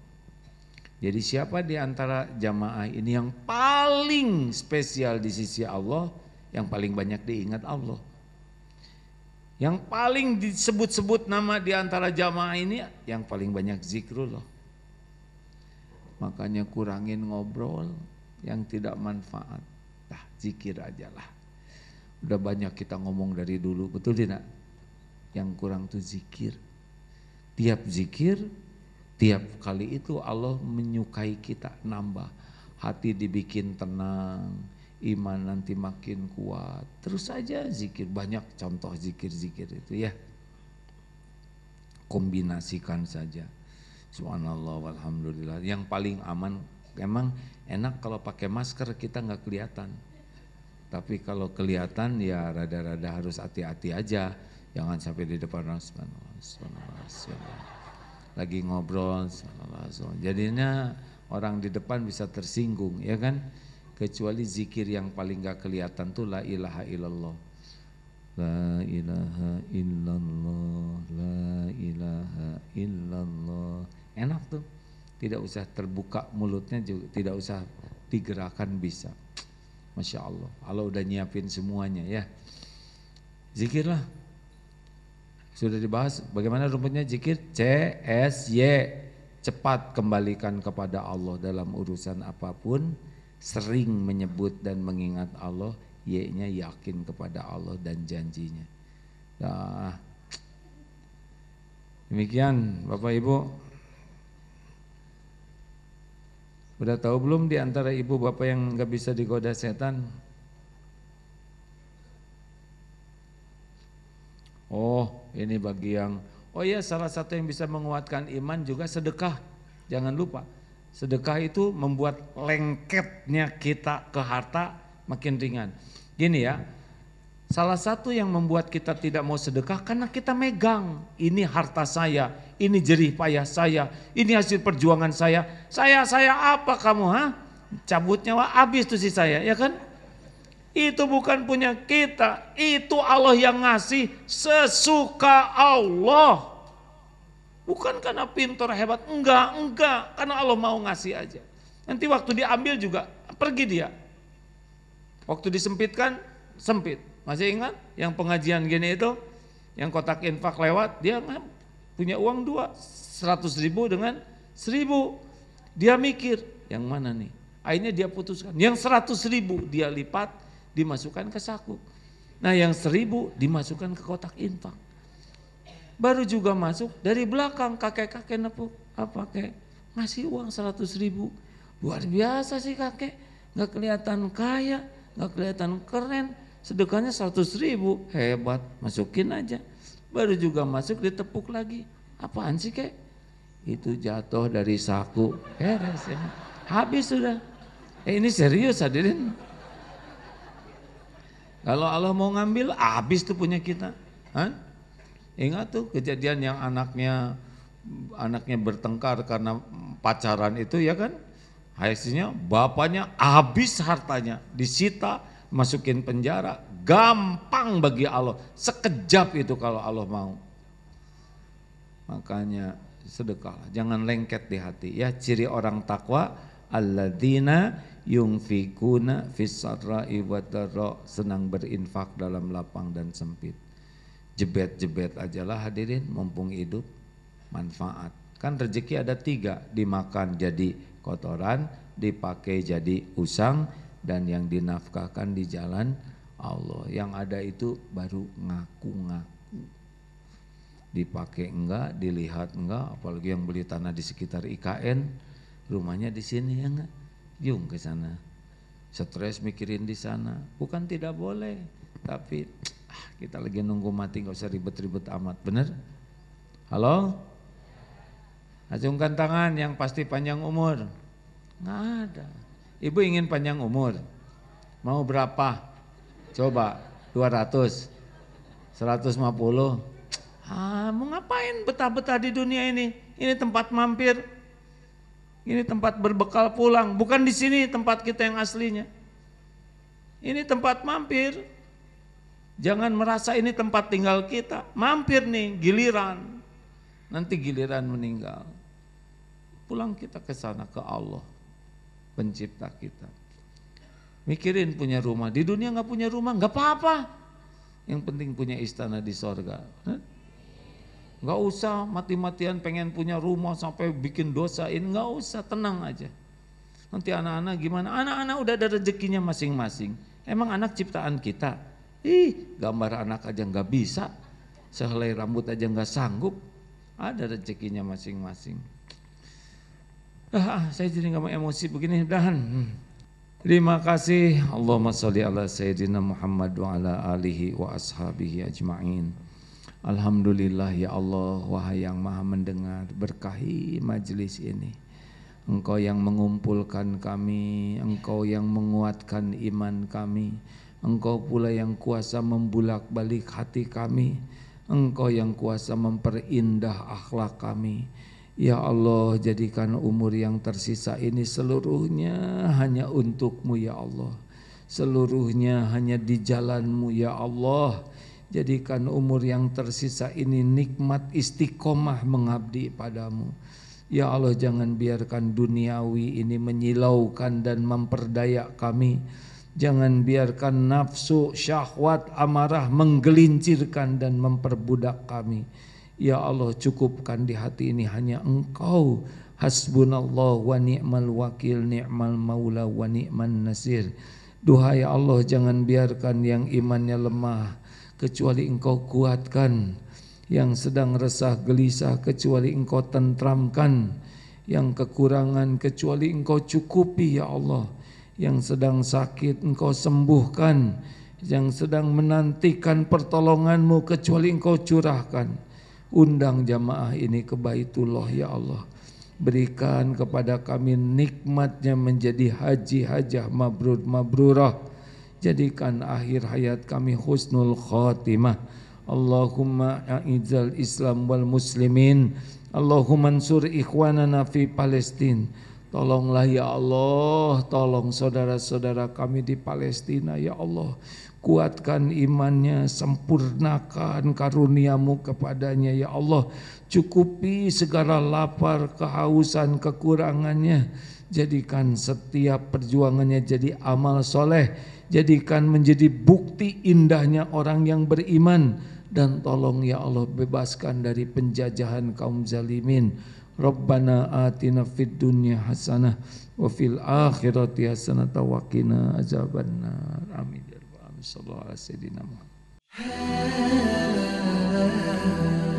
A: Jadi siapa di antara jamaah ini yang paling spesial di sisi Allah, yang paling banyak diingat Allah. Yang paling disebut-sebut nama di antara jamaah ini yang paling banyak zikrullah. Makanya kurangin ngobrol yang tidak manfaat. Nah, zikir aja lah. Udah banyak kita ngomong dari dulu, betul tidak? Yang kurang tuh zikir. Tiap zikir Tiap kali itu Allah menyukai kita, nambah. Hati dibikin tenang, iman nanti makin kuat. Terus saja zikir, banyak contoh zikir-zikir itu ya. Kombinasikan saja. Subhanallah alhamdulillah Yang paling aman emang enak kalau pakai masker kita nggak kelihatan. Tapi kalau kelihatan ya rada-rada harus hati-hati aja. Jangan sampai di depan orang subhanallah, subhanallah lagi ngobrol jadinya orang di depan bisa tersinggung ya kan kecuali zikir yang paling gak kelihatan tuh la ilaha illallah la ilaha illallah la ilaha illallah enak tuh tidak usah terbuka mulutnya juga tidak usah digerakkan bisa Masya Allah Allah udah nyiapin semuanya ya zikirlah sudah dibahas bagaimana rumputnya jikir C, S, Y. Cepat kembalikan kepada Allah dalam urusan apapun, sering menyebut dan mengingat Allah, Y-nya yakin kepada Allah dan janjinya. Nah, demikian Bapak Ibu. Udah tahu belum di antara ibu bapak yang nggak bisa digoda setan? Oh, ini bagi yang oh ya salah satu yang bisa menguatkan iman juga sedekah. Jangan lupa sedekah itu membuat lengketnya kita ke harta makin ringan. Gini ya, salah satu yang membuat kita tidak mau sedekah karena kita megang ini harta saya, ini jerih payah saya, ini hasil perjuangan saya. Saya saya apa kamu ha? cabut nyawa habis tuh si saya, ya kan? Itu bukan punya kita. Itu Allah yang ngasih sesuka Allah. Bukan karena pintar hebat. Enggak, enggak. Karena Allah mau ngasih aja. Nanti waktu diambil juga pergi dia. Waktu disempitkan, sempit. Masih ingat yang pengajian gini itu? Yang kotak infak lewat, dia punya uang dua. seratus ribu dengan seribu. Dia mikir, yang mana nih? Akhirnya dia putuskan. Yang seratus ribu dia lipat, dimasukkan ke saku. Nah yang seribu dimasukkan ke kotak infak. Baru juga masuk dari belakang kakek-kakek nepuk apa ah, kek ngasih uang seratus ribu. Luar biasa sih kakek, nggak kelihatan kaya, nggak kelihatan keren, sedekahnya seratus ribu, hebat, masukin aja. Baru juga masuk ditepuk lagi, apaan sih kek? Itu jatuh dari saku, heres ya. Habis sudah. Eh ini serius hadirin. Kalau Allah mau ngambil, habis tuh punya kita. Hah? Ingat tuh kejadian yang anaknya anaknya bertengkar karena pacaran itu ya kan? Hasilnya bapaknya habis hartanya, disita, masukin penjara. Gampang bagi Allah, sekejap itu kalau Allah mau. Makanya sedekah, jangan lengket di hati ya. Ciri orang takwa alladzina yungfikuna fisarra'i wadarra senang berinfak dalam lapang dan sempit jebet-jebet ajalah hadirin mumpung hidup manfaat kan rezeki ada tiga dimakan jadi kotoran dipakai jadi usang dan yang dinafkahkan di jalan Allah yang ada itu baru ngaku-ngaku dipakai enggak dilihat enggak apalagi yang beli tanah di sekitar IKN rumahnya di sini ya enggak Yung ke sana. Stres mikirin di sana. Bukan tidak boleh, tapi ah, kita lagi nunggu mati nggak usah ribet-ribet amat. Bener? Halo? Acungkan tangan yang pasti panjang umur. Nggak ada. Ibu ingin panjang umur. Mau berapa? Coba 200. 150. Ah, mau ngapain betah-betah di dunia ini? Ini tempat mampir. Ini tempat berbekal pulang, bukan di sini tempat kita yang aslinya. Ini tempat mampir. Jangan merasa ini tempat tinggal kita. Mampir nih, giliran. Nanti giliran meninggal. Pulang kita ke sana ke Allah, pencipta kita. Mikirin punya rumah di dunia nggak punya rumah nggak apa-apa. Yang penting punya istana di sorga. Gak usah mati-matian pengen punya rumah sampai bikin dosa ini, Gak usah, tenang aja. Nanti anak-anak gimana? Anak-anak udah ada rezekinya masing-masing. Emang anak ciptaan kita? Ih, gambar anak aja nggak bisa, sehelai rambut aja nggak sanggup. Ada rezekinya masing-masing. Ah, ah saya jadi nggak mau emosi begini, dahan. Hmm. Terima kasih. Allahumma sholli ala Sayyidina Muhammad wa ala alihi wa ashabihi ajma'in. Alhamdulillah ya Allah wahai yang maha mendengar berkahi majelis ini Engkau yang mengumpulkan kami Engkau yang menguatkan iman kami Engkau pula yang kuasa membulak balik hati kami Engkau yang kuasa memperindah akhlak kami Ya Allah jadikan umur yang tersisa ini seluruhnya hanya untukmu ya Allah Seluruhnya hanya di jalanmu ya Allah Jadikan umur yang tersisa ini nikmat istiqomah mengabdi padamu. Ya Allah jangan biarkan duniawi ini menyilaukan dan memperdaya kami. Jangan biarkan nafsu, syahwat, amarah menggelincirkan dan memperbudak kami. Ya Allah cukupkan di hati ini hanya engkau. Hasbunallah wa ni'mal wakil, ni'mal maula wa ni'man nasir. Duhai Allah jangan biarkan yang imannya lemah kecuali engkau kuatkan yang sedang resah gelisah kecuali engkau tentramkan yang kekurangan kecuali engkau cukupi ya Allah yang sedang sakit engkau sembuhkan yang sedang menantikan pertolonganmu kecuali engkau curahkan undang jamaah ini ke Baitullah ya Allah berikan kepada kami nikmatnya menjadi haji hajah mabrur mabrurah Jadikan akhir hayat kami husnul khotimah. Allahumma a'izzal Islam wal muslimin. Allahumma ansur ikhwanana fi Palestina. Tolonglah ya Allah, tolong saudara-saudara kami di Palestina ya Allah. Kuatkan imannya, sempurnakan karuniamu kepadanya ya Allah. Cukupi segala lapar, kehausan, kekurangannya. Jadikan setiap perjuangannya jadi amal soleh Jadikan menjadi bukti indahnya orang yang beriman dan tolong ya Allah bebaskan dari penjajahan kaum zalimin. Rabbana atina fid dunya hasanah wa fil akhirati hasanah wa qina azabannar. Amin. Ya Sallallahu alaihi wasallam.